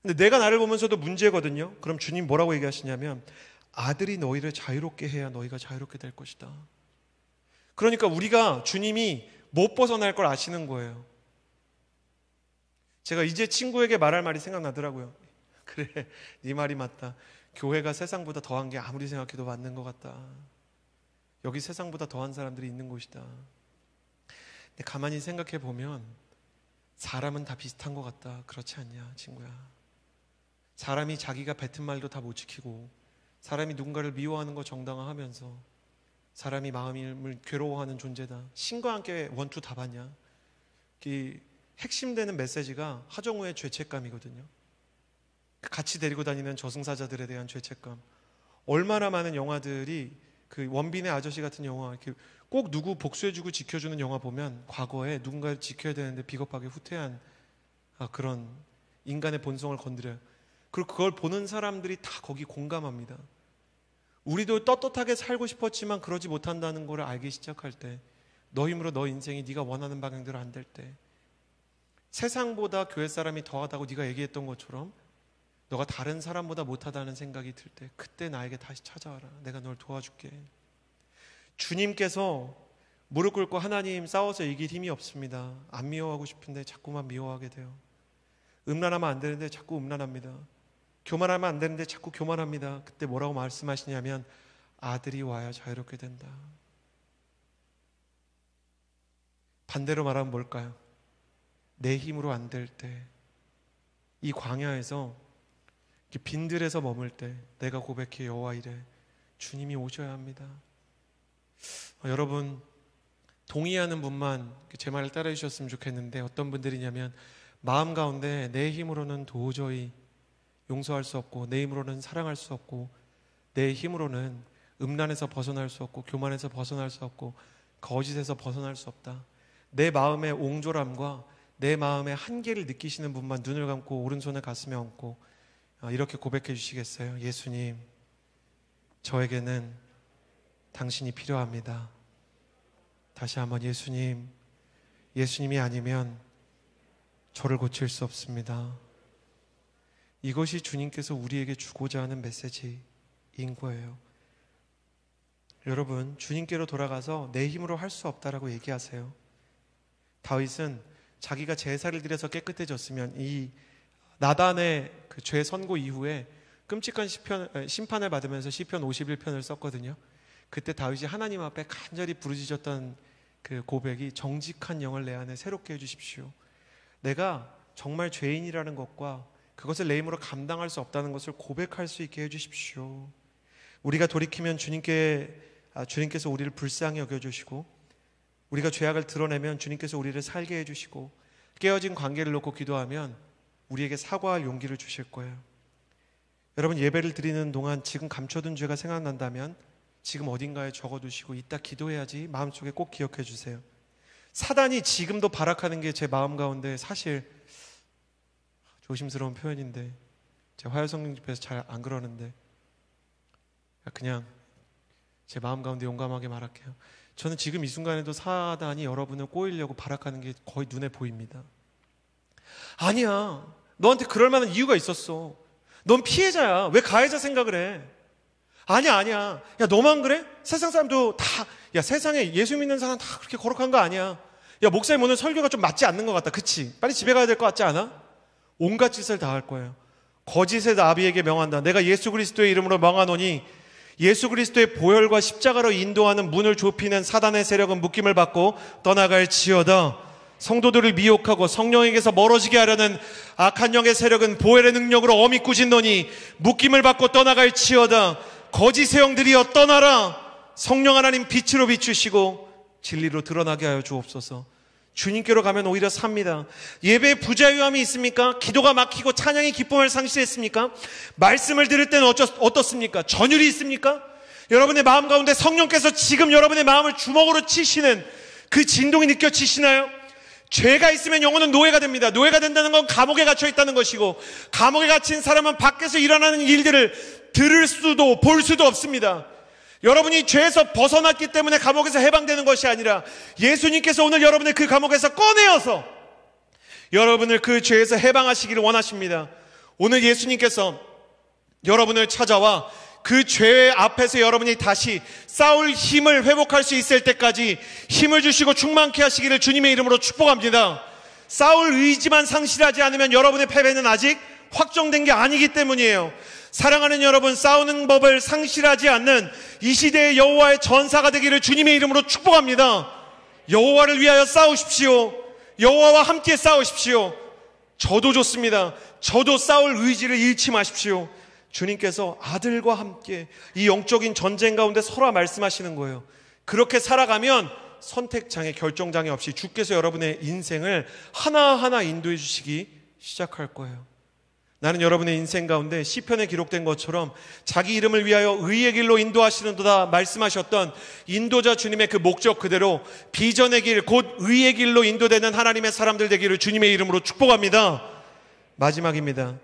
근데 내가 나를 보면서도 문제거든요. 그럼 주님 뭐라고 얘기하시냐면 아들이 너희를 자유롭게 해야 너희가 자유롭게 될 것이다. 그러니까 우리가 주님이 못 벗어날 걸 아시는 거예요. 제가 이제 친구에게 말할 말이 생각나더라고요. 그래, 네 말이 맞다. 교회가 세상보다 더한 게 아무리 생각해도 맞는 것 같다. 여기 세상보다 더한 사람들이 있는 곳이다. 근데 가만히 생각해 보면 사람은 다 비슷한 것 같다. 그렇지 않냐, 친구야. 사람이 자기가 뱉은 말도 다 못 지키고, 사람이 누군가를 미워하는 거 정당화하면서, 사람이 마음을 괴로워하는 존재다. 신과 함께 원투 다 봤냐? 핵심되는 메시지가 하정우의 죄책감이거든요. 같이 데리고 다니는 저승사자들에 대한 죄책감. 얼마나 많은 영화들이 그 원빈의 아저씨 같은 영화, 이렇게 그꼭 누구 복수해주고 지켜주는 영화 보면 과거에 누군가를 지켜야 되는데 비겁하게 후퇴한 아, 그런 인간의 본성을 건드려요. 그리고 그걸 보는 사람들이 다 거기 공감합니다. 우리도 떳떳하게 살고 싶었지만 그러지 못한다는 걸 알기 시작할 때, 너 힘으로 너 인생이 네가 원하는 방향대로 안 될 때, 세상보다 교회 사람이 더하다고 네가 얘기했던 것처럼 너가 다른 사람보다 못하다는 생각이 들 때, 그때 나에게 다시 찾아와라. 내가 널 도와줄게. 주님께서 무릎 꿇고 하나님 싸워서 이길 힘이 없습니다. 안 미워하고 싶은데 자꾸만 미워하게 돼요. 음란하면 안 되는데 자꾸 음란합니다. 교만하면 안 되는데 자꾸 교만합니다. 그때 뭐라고 말씀하시냐면 아들이 와야 자유롭게 된다. 반대로 말하면 뭘까요? 내 힘으로 안 될 때, 이 광야에서 빈들에서 머물 때, 내가 고백해 여호와 이래 주님이 오셔야 합니다. 어, 여러분 동의하는 분만 제 말을 따라해 주셨으면 좋겠는데 어떤 분들이냐면 마음 가운데 내 힘으로는 도저히 용서할 수 없고 내 힘으로는 사랑할 수 없고 내 힘으로는 음란에서 벗어날 수 없고 교만에서 벗어날 수 없고 거짓에서 벗어날 수 없다. 내 마음의 옹졸함과 내 마음의 한계를 느끼시는 분만 눈을 감고 오른손을 가슴에 얹고 아, 이렇게 고백해 주시겠어요? 예수님, 저에게는 당신이 필요합니다. 다시 한번 예수님, 예수님이 아니면 저를 고칠 수 없습니다. 이것이 주님께서 우리에게 주고자 하는 메시지인 거예요. 여러분, 주님께로 돌아가서 내 힘으로 할 수 없다라고 얘기하세요. 다윗은 자기가 제사를 드려서 깨끗해졌으면 이 나단의 그죄 선고 이후에 끔찍한 시편, 심판을 받으면서 시편 51편을 썼거든요. 그때 다윗이 하나님 앞에 간절히 부르짖었던 그 고백이 정직한 영을 내 안에 새롭게 해주십시오. 내가 정말 죄인이라는 것과 그것을 내 힘으로 감당할 수 없다는 것을 고백할 수 있게 해주십시오. 우리가 돌이키면 주님께 아, 주님께서 우리를 불쌍히 여겨주시고 우리가 죄악을 드러내면 주님께서 우리를 살게 해주시고 깨어진 관계를 놓고 기도하면 우리에게 사과할 용기를 주실 거예요. 여러분 예배를 드리는 동안 지금 감춰둔 죄가 생각난다면 지금 어딘가에 적어두시고 이따 기도해야지 마음속에 꼭 기억해 주세요. 사단이 지금도 발악하는 게 제 마음 가운데 사실 조심스러운 표현인데 제 화요성령 집에서 잘 안 그러는데 그냥 제 마음 가운데 용감하게 말할게요. 저는 지금 이 순간에도 사단이 여러분을 꼬이려고 발악하는 게 거의 눈에 보입니다. 아니야. 너한테 그럴 만한 이유가 있었어. 넌 피해자야. 왜 가해자 생각을 해? 아니야, 아니야. 야, 너만 그래? 세상 사람도 다, 야, 세상에 예수 믿는 사람 다 그렇게 거룩한 거 아니야. 야, 목사님 오늘 설교가 좀 맞지 않는 것 같다. 그치? 빨리 집에 가야 될 것 같지 않아? 온갖 짓을 다 할 거예요. 거짓의 나비에게 명한다. 내가 예수 그리스도의 이름으로 명하노니 예수 그리스도의 보혈과 십자가로 인도하는 문을 좁히는 사단의 세력은 묶임을 받고 떠나갈 지어다. 성도들을 미혹하고 성령에게서 멀어지게 하려는 악한 영의 세력은 보혈의 능력으로 어미 꾸짖노니 묶임을 받고 떠나갈 지어다. 거짓의 형들이여 떠나라. 성령 하나님 빛으로 비추시고 진리로 드러나게 하여 주옵소서. 주님께로 가면 오히려 삽니다. 예배에 부자유함이 있습니까? 기도가 막히고 찬양의 기쁨을 상실했습니까? 말씀을 들을 때는 어쩌, 어떻습니까? 전율이 있습니까? 여러분의 마음 가운데 성령께서 지금 여러분의 마음을 주먹으로 치시는 그 진동이 느껴지시나요? 죄가 있으면 영혼은 노예가 됩니다. 노예가 된다는 건 감옥에 갇혀 있다는 것이고, 감옥에 갇힌 사람은 밖에서 일어나는 일들을 들을 수도, 볼 수도 없습니다. 여러분이 죄에서 벗어났기 때문에 감옥에서 해방되는 것이 아니라 예수님께서 오늘 여러분을 그 감옥에서 꺼내어서 여러분을 그 죄에서 해방하시기를 원하십니다. 오늘 예수님께서 여러분을 찾아와 그죄 앞에서 여러분이 다시 싸울 힘을 회복할 수 있을 때까지 힘을 주시고 충만케 하시기를 주님의 이름으로 축복합니다. 싸울 의지만 상실하지 않으면 여러분의 패배는 아직 확정된 게 아니기 때문이에요. 사랑하는 여러분, 싸우는 법을 상실하지 않는 이 시대의 여호와의 전사가 되기를 주님의 이름으로 축복합니다. 여호와를 위하여 싸우십시오. 여호와와 함께 싸우십시오. 저도 좋습니다. 저도 싸울 의지를 잃지 마십시오. 주님께서 아들과 함께 이 영적인 전쟁 가운데 서라 말씀하시는 거예요. 그렇게 살아가면 선택장애, 결정장애 없이 주께서 여러분의 인생을 하나하나 인도해 주시기 시작할 거예요. 나는 여러분의 인생 가운데 시편에 기록된 것처럼 자기 이름을 위하여 의의 길로 인도하시는도다 말씀하셨던 인도자 주님의 그 목적 그대로 비전의 길, 곧 의의 길로 인도되는 하나님의 사람들 되기를 주님의 이름으로 축복합니다. 마지막입니다.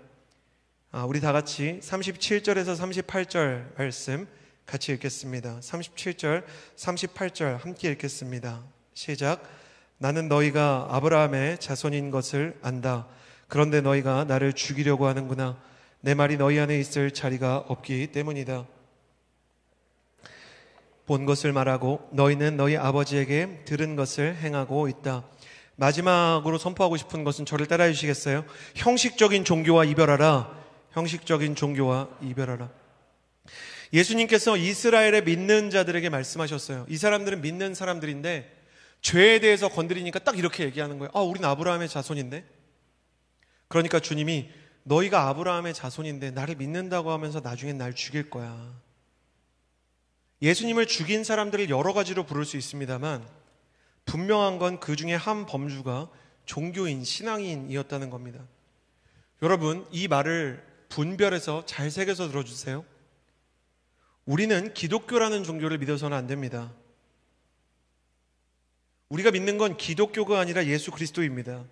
아, 우리 다 같이 37절에서 38절 말씀 같이 읽겠습니다. 37절, 38절 함께 읽겠습니다. 시작. 나는 너희가 아브라함의 자손인 것을 안다. 그런데 너희가 나를 죽이려고 하는구나. 내 말이 너희 안에 있을 자리가 없기 때문이다. 본 것을 말하고 너희는 너희 아버지에게 들은 것을 행하고 있다. 마지막으로 선포하고 싶은 것은 저를 따라해 주시겠어요? 형식적인 종교와 이별하라. 형식적인 종교와 이별하라. 예수님께서 이스라엘의 믿는 자들에게 말씀하셨어요. 이 사람들은 믿는 사람들인데 죄에 대해서 건드리니까 딱 이렇게 얘기하는 거예요. 아, 우린 아브라함의 자손인데. 그러니까 주님이 너희가 아브라함의 자손인데 나를 믿는다고 하면서 나중엔 날 죽일 거야. 예수님을 죽인 사람들을 여러 가지로 부를 수 있습니다만 분명한 건 그 중에 한 범주가 종교인, 신앙인이었다는 겁니다. 여러분, 이 말을 분별해서 잘 새겨서 들어주세요. 우리는 기독교라는 종교를 믿어서는 안 됩니다. 우리가 믿는 건 기독교가 아니라 예수 그리스도입니다.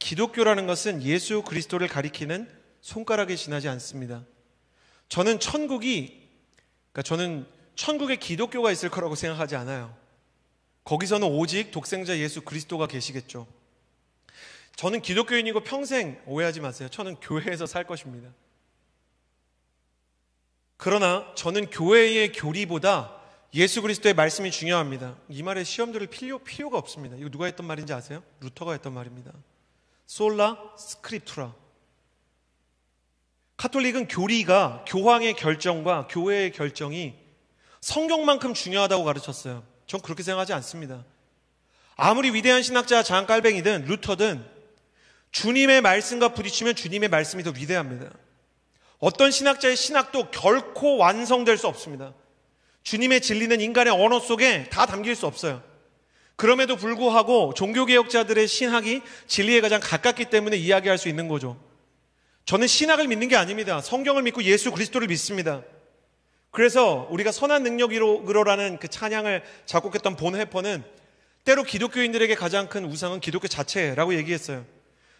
기독교라는 것은 예수 그리스도를 가리키는 손가락에 지나지 않습니다. 저는 천국이, 그러니까 저는 천국에 기독교가 있을 거라고 생각하지 않아요. 거기서는 오직 독생자 예수 그리스도가 계시겠죠. 저는 기독교인이고 평생 오해하지 마세요. 저는 교회에서 살 것입니다. 그러나 저는 교회의 교리보다 예수 그리스도의 말씀이 중요합니다. 이 말에 시험 들을 필요, 필요가 없습니다. 이거 누가 했던 말인지 아세요? 루터가 했던 말입니다. 솔라 스크립투라. 카톨릭은 교리가 교황의 결정과 교회의 결정이 성경만큼 중요하다고 가르쳤어요. 전 그렇게 생각하지 않습니다. 아무리 위대한 신학자 장 깔뱅이든 루터든 주님의 말씀과 부딪히면 주님의 말씀이 더 위대합니다. 어떤 신학자의 신학도 결코 완성될 수 없습니다. 주님의 진리는 인간의 언어 속에 다 담길 수 없어요. 그럼에도 불구하고 종교개혁자들의 신학이 진리에 가장 가깝기 때문에 이야기할 수 있는 거죠. 저는 신학을 믿는 게 아닙니다. 성경을 믿고 예수 그리스도를 믿습니다. 그래서 우리가 선한 능력으로라는 그 찬양을 작곡했던 본 해퍼는 때로 기독교인들에게 가장 큰 우상은 기독교 자체라고 얘기했어요.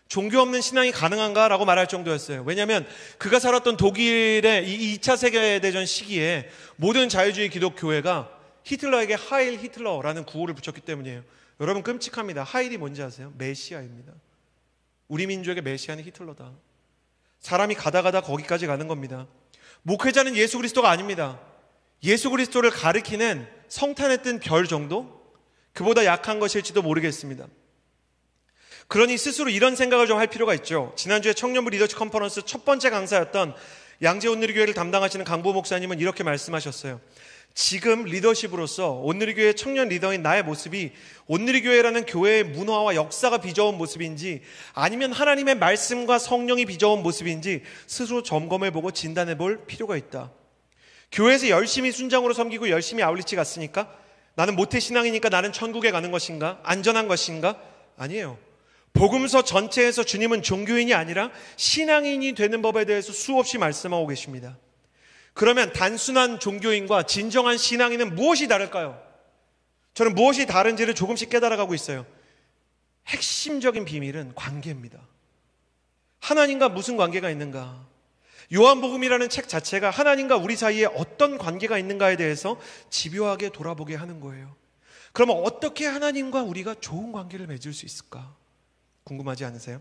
종교 없는 신앙이 가능한가라고 말할 정도였어요. 왜냐하면 그가 살았던 독일의 이 2차 세계대전 시기에 모든 자유주의 기독교회가 히틀러에게 하일 히틀러라는 구호를 붙였기 때문이에요. 여러분 끔찍합니다. 하일이 뭔지 아세요? 메시아입니다. 우리 민족의 메시아는 히틀러다. 사람이 가다 가다 거기까지 가는 겁니다. 목회자는 예수 그리스도가 아닙니다. 예수 그리스도를 가리키는 성탄에 뜬별 정도? 그보다 약한 것일지도 모르겠습니다. 그러니 스스로 이런 생각을 좀 할 필요가 있죠. 지난주에 청년부 리더십 컨퍼런스 첫 번째 강사였던 양재 온누리 교회를 담당하시는 강보 목사님은 이렇게 말씀하셨어요. 지금 리더십으로서 온누리 교회 청년 리더인 나의 모습이 온누리 교회라는 교회의 문화와 역사가 빚어온 모습인지 아니면 하나님의 말씀과 성령이 빚어온 모습인지 스스로 점검해 보고 진단해 볼 필요가 있다. 교회에서 열심히 순장으로 섬기고 열심히 아울리치 갔으니까 나는 모태 신앙이니까 나는 천국에 가는 것인가? 안전한 것인가? 아니에요. 복음서 전체에서 주님은 종교인이 아니라 신앙인이 되는 법에 대해서 수없이 말씀하고 계십니다. 그러면 단순한 종교인과 진정한 신앙인은 무엇이 다를까요? 저는 무엇이 다른지를 조금씩 깨달아가고 있어요. 핵심적인 비밀은 관계입니다. 하나님과 무슨 관계가 있는가? 요한복음이라는 책 자체가 하나님과 우리 사이에 어떤 관계가 있는가에 대해서 집요하게 돌아보게 하는 거예요. 그러면 어떻게 하나님과 우리가 좋은 관계를 맺을 수 있을까? 궁금하지 않으세요?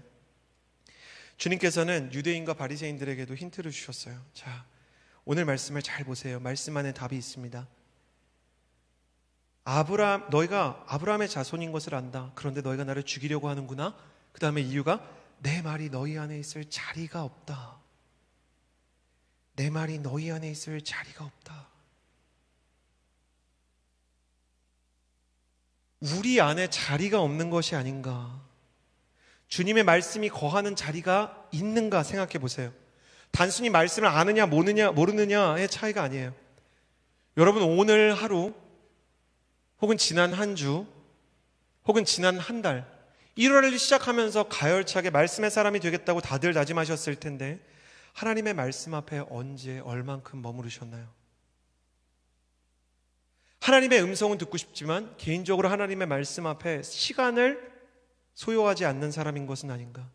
주님께서는 유대인과 바리새인들에게도 힌트를 주셨어요. 자, 오늘 말씀을 잘 보세요. 말씀 안에 답이 있습니다. 아브라함 너희가 아브라함의 자손인 것을 안다. 그런데 너희가 나를 죽이려고 하는구나. 그 다음에 이유가 내 말이 너희 안에 있을 자리가 없다. 내 말이 너희 안에 있을 자리가 없다. 우리 안에 자리가 없는 것이 아닌가. 주님의 말씀이 거하는 자리가 있는가 생각해 보세요. 단순히 말씀을 아느냐, 모르느냐, 모르느냐의 차이가 아니에요. 여러분, 오늘 하루, 혹은 지난 한 주, 혹은 지난 한 달, 1월을 시작하면서 가열차게 말씀의 사람이 되겠다고 다들 다짐하셨을 텐데, 하나님의 말씀 앞에 언제, 얼만큼 머무르셨나요? 하나님의 음성은 듣고 싶지만, 개인적으로 하나님의 말씀 앞에 시간을 소요하지 않는 사람인 것은 아닌가?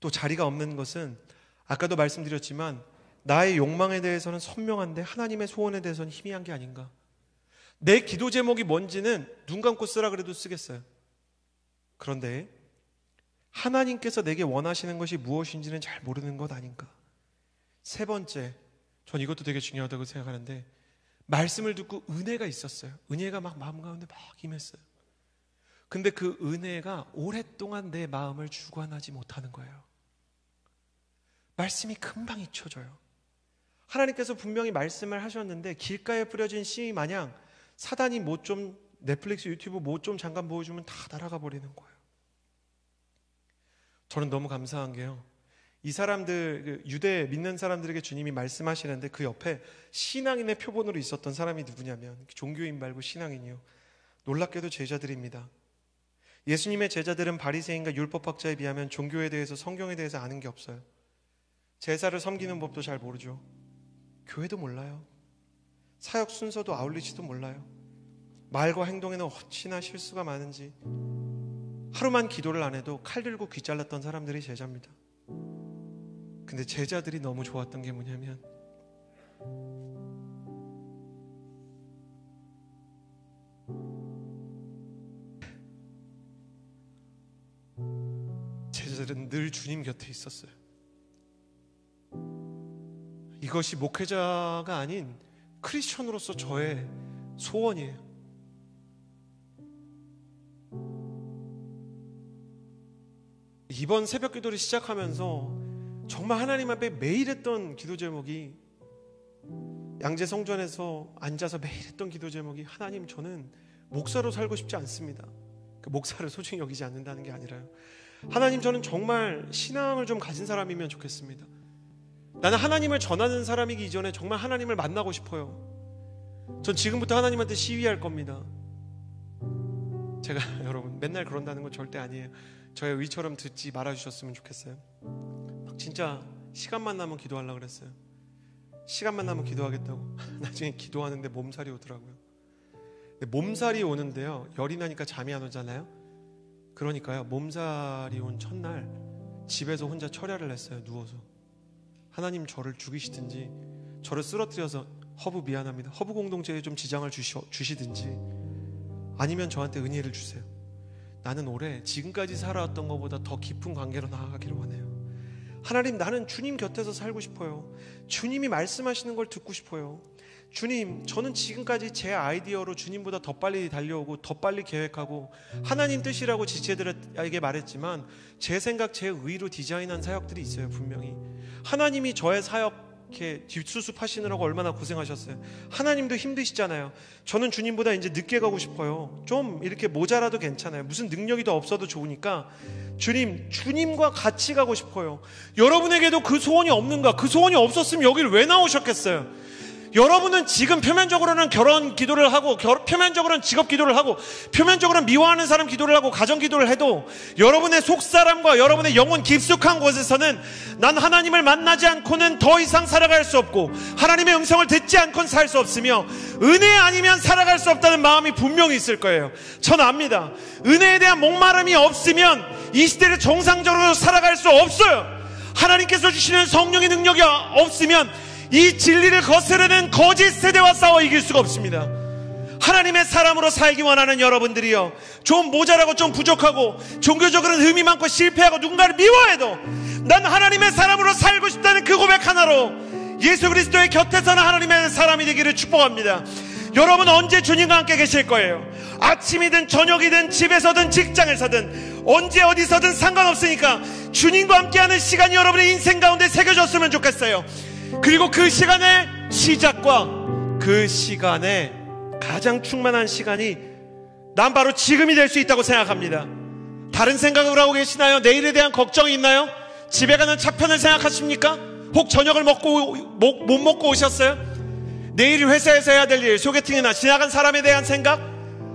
또 자리가 없는 것은 아까도 말씀드렸지만 나의 욕망에 대해서는 선명한데 하나님의 소원에 대해서는 희미한 게 아닌가? 내 기도 제목이 뭔지는 눈 감고 쓰라 그래도 쓰겠어요. 그런데 하나님께서 내게 원하시는 것이 무엇인지는 잘 모르는 것 아닌가? 세 번째, 전 이것도 되게 중요하다고 생각하는데 말씀을 듣고 은혜가 있었어요. 은혜가 막 마음 가운데 막 임했어요. 근데 그 은혜가 오랫동안 내 마음을 주관하지 못하는 거예요. 말씀이 금방 잊혀져요. 하나님께서 분명히 말씀을 하셨는데 길가에 뿌려진 씨 마냥 사단이 뭐 좀 넷플릭스 유튜브 뭐 좀 잠깐 보여주면 다 날아가 버리는 거예요. 저는 너무 감사한 게요. 이 사람들 그 유대 믿는 사람들에게 주님이 말씀하시는데 그 옆에 신앙인의 표본으로 있었던 사람이 누구냐면 종교인 말고 신앙인이요. 놀랍게도 제자들입니다. 예수님의 제자들은 바리새인과 율법학자에 비하면 종교에 대해서 성경에 대해서 아는 게 없어요. 제사를 섬기는 법도 잘 모르죠. 교회도 몰라요. 사역 순서도 아울리지도 몰라요. 말과 행동에는 어찌나 실수가 많은지 하루만 기도를 안 해도 칼 들고 귀 잘랐던 사람들이 제자입니다. 근데 제자들이 너무 좋았던 게 뭐냐면 목자들은늘 주님 곁에 있었어요. 이것이 목회자가 아닌 크리스천으로서 저의 소원이에요. 이번 새벽 기도를 시작하면서 정말 하나님 앞에 매일 했던 기도 제목이 양재 성전에서 앉아서 매일 했던 기도 제목이 하나님 저는 목사로 살고 싶지 않습니다. 그 목사를 소중히 여기지 않는다는 게 아니라요. 하나님 저는 정말 신앙을 좀 가진 사람이면 좋겠습니다. 나는 하나님을 전하는 사람이기 이전에 정말 하나님을 만나고 싶어요. 전 지금부터 하나님한테 시위할 겁니다. 제가 여러분 맨날 그런다는 건 절대 아니에요. 저의 위처럼 듣지 말아주셨으면 좋겠어요. 막 진짜 시간만 나면 기도하려고 그랬어요. 시간만 나면 기도하겠다고. 나중에 기도하는데 몸살이 오더라고요. 몸살이 오는데요. 열이 나니까 잠이 안 오잖아요. 그러니까요, 몸살이 온 첫날 집에서 혼자 철야를 했어요, 누워서. 하나님 저를 죽이시든지, 저를 쓰러뜨려서 허브 미안합니다. 허브 공동체에 좀 지장을 주시, 주시든지, 아니면 저한테 은혜를 주세요. 나는 올해 지금까지 살아왔던 것보다 더 깊은 관계로 나아가기를 원해요. 하나님, 나는 주님 곁에서 살고 싶어요. 주님이 말씀하시는 걸 듣고 싶어요. 주님, 저는 지금까지 제 아이디어로 주님보다 더 빨리 달려오고 더 빨리 계획하고 하나님 뜻이라고 지체들에게 말했지만 제 생각, 제 의로 디자인한 사역들이 있어요, 분명히. 하나님이 저의 사역 이렇게 뒷수습하시느라고 얼마나 고생하셨어요. 하나님도 힘드시잖아요. 저는 주님보다 이제 늦게 가고 싶어요. 좀 이렇게 모자라도 괜찮아요. 무슨 능력이 더 없어도 좋으니까 주님, 주님과 같이 가고 싶어요. 여러분에게도 그 소원이 없는가? 그 소원이 없었으면 여길 왜 나오셨겠어요? 여러분은 지금 표면적으로는 결혼 기도를 하고 결, 표면적으로는 직업 기도를 하고 표면적으로는 미워하는 사람 기도를 하고 가정 기도를 해도 여러분의 속사람과 여러분의 영혼 깊숙한 곳에서는 난 하나님을 만나지 않고는 더 이상 살아갈 수 없고 하나님의 음성을 듣지 않고는 살 수 없으며 은혜 아니면 살아갈 수 없다는 마음이 분명히 있을 거예요. 전 압니다. 은혜에 대한 목마름이 없으면 이 시대를 정상적으로 살아갈 수 없어요. 하나님께서 주시는 성령의 능력이 없으면 이 진리를 거스르는 거짓 세대와 싸워 이길 수가 없습니다. 하나님의 사람으로 살기 원하는 여러분들이요. 좀 모자라고 좀 부족하고 종교적으로는 의미 많고 실패하고 누군가를 미워해도 난 하나님의 사람으로 살고 싶다는 그 고백 하나로 예수 그리스도의 곁에서는 하나님의 사람이 되기를 축복합니다. 여러분 언제 주님과 함께 계실 거예요. 아침이든 저녁이든 집에서든 직장에서든 언제 어디서든 상관없으니까 주님과 함께하는 시간이 여러분의 인생 가운데 새겨졌으면 좋겠어요. 그리고 그 시간의 시작과 그시간의 가장 충만한 시간이 난 바로 지금이 될 수 있다고 생각합니다. 다른 생각을 하고 계시나요? 내일에 대한 걱정이 있나요? 집에 가는 차편을 생각하십니까? 혹 저녁을 먹고 못, 못 먹고 오셨어요? 내일 회사에서 해야 될 일, 소개팅이나 지나간 사람에 대한 생각,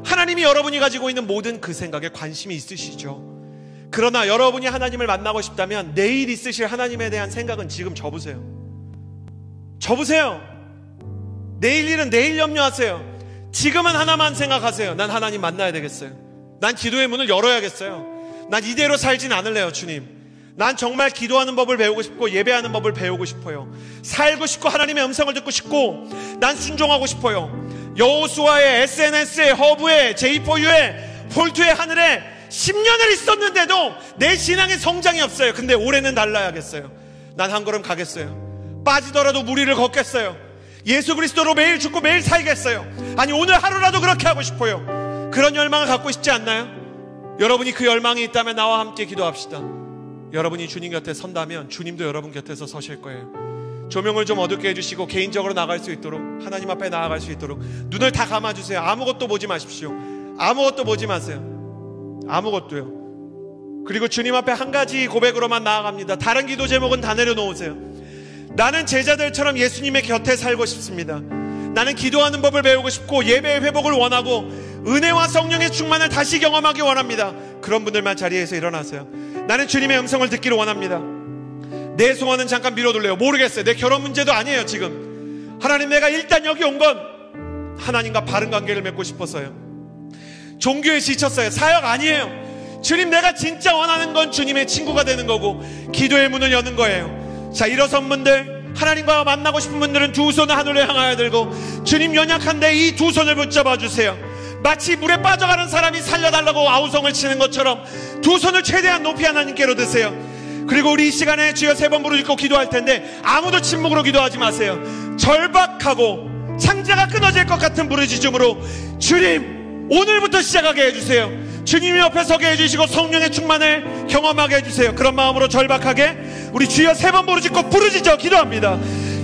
하나님이 여러분이 가지고 있는 모든 그 생각에 관심이 있으시죠. 그러나 여러분이 하나님을 만나고 싶다면 내일 있으실 하나님에 대한 생각은 지금 접으세요. 접으세요. 내일 일은 내일 염려하세요. 지금은 하나만 생각하세요. 난 하나님 만나야 되겠어요. 난 기도의 문을 열어야겠어요. 난 이대로 살진 않을래요, 주님. 난 정말 기도하는 법을 배우고 싶고 예배하는 법을 배우고 싶어요. 살고 싶고 하나님의 음성을 듣고 싶고 난 순종하고 싶어요. 여호수아의 SNS에 허브에 j 포유에 폴트의 하늘에 10년을 있었는데도 내 신앙의 성장이 없어요. 근데 올해는 달라야겠어요. 난 한 걸음 가겠어요. 빠지더라도 무리를 걷겠어요. 예수 그리스도로 매일 죽고 매일 살겠어요. 아니 오늘 하루라도 그렇게 하고 싶어요. 그런 열망을 갖고 싶지 않나요? 여러분이 그 열망이 있다면 나와 함께 기도합시다. 여러분이 주님 곁에 선다면 주님도 여러분 곁에서 서실 거예요. 조명을 좀 어둡게 해주시고 개인적으로 나갈 수 있도록 하나님 앞에 나아갈 수 있도록 눈을 다 감아주세요. 아무것도 보지 마십시오. 아무것도 보지 마세요. 아무것도요. 그리고 주님 앞에 한 가지 고백으로만 나아갑니다. 다른 기도 제목은 다 내려놓으세요. 나는 제자들처럼 예수님의 곁에 살고 싶습니다. 나는 기도하는 법을 배우고 싶고 예배의 회복을 원하고 은혜와 성령의 충만을 다시 경험하기 원합니다. 그런 분들만 자리에서 일어나세요. 나는 주님의 음성을 듣기를 원합니다. 내 소원은 잠깐 미뤄둘래요. 모르겠어요. 내 결혼 문제도 아니에요, 지금. 하나님 내가 일단 여기 온 건 하나님과 바른 관계를 맺고 싶었어요. 종교에 지쳤어요. 사역 아니에요. 주님 내가 진짜 원하는 건 주님의 친구가 되는 거고 기도의 문을 여는 거예요. 자, 일어선 분들, 하나님과 만나고 싶은 분들은 두 손을 하늘로 향하여 들고, 주님 연약한데 이 두 손을 붙잡아 주세요. 마치 물에 빠져가는 사람이 살려달라고 아우성을 치는 것처럼 두 손을 최대한 높이 하나님께로 드세요. 그리고 우리 이 시간에 주여 세 번 부르짖고 기도할 텐데 아무도 침묵으로 기도하지 마세요. 절박하고 창자가 끊어질 것 같은 부르짖음으로 주님 오늘부터 시작하게 해주세요. 주님 이 옆에 서게 해주시고 성령의 충만을 경험하게 해주세요. 그런 마음으로 절박하게 우리 주여 세 번 부르짖고 부르짖어 기도합니다.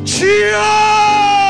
주여!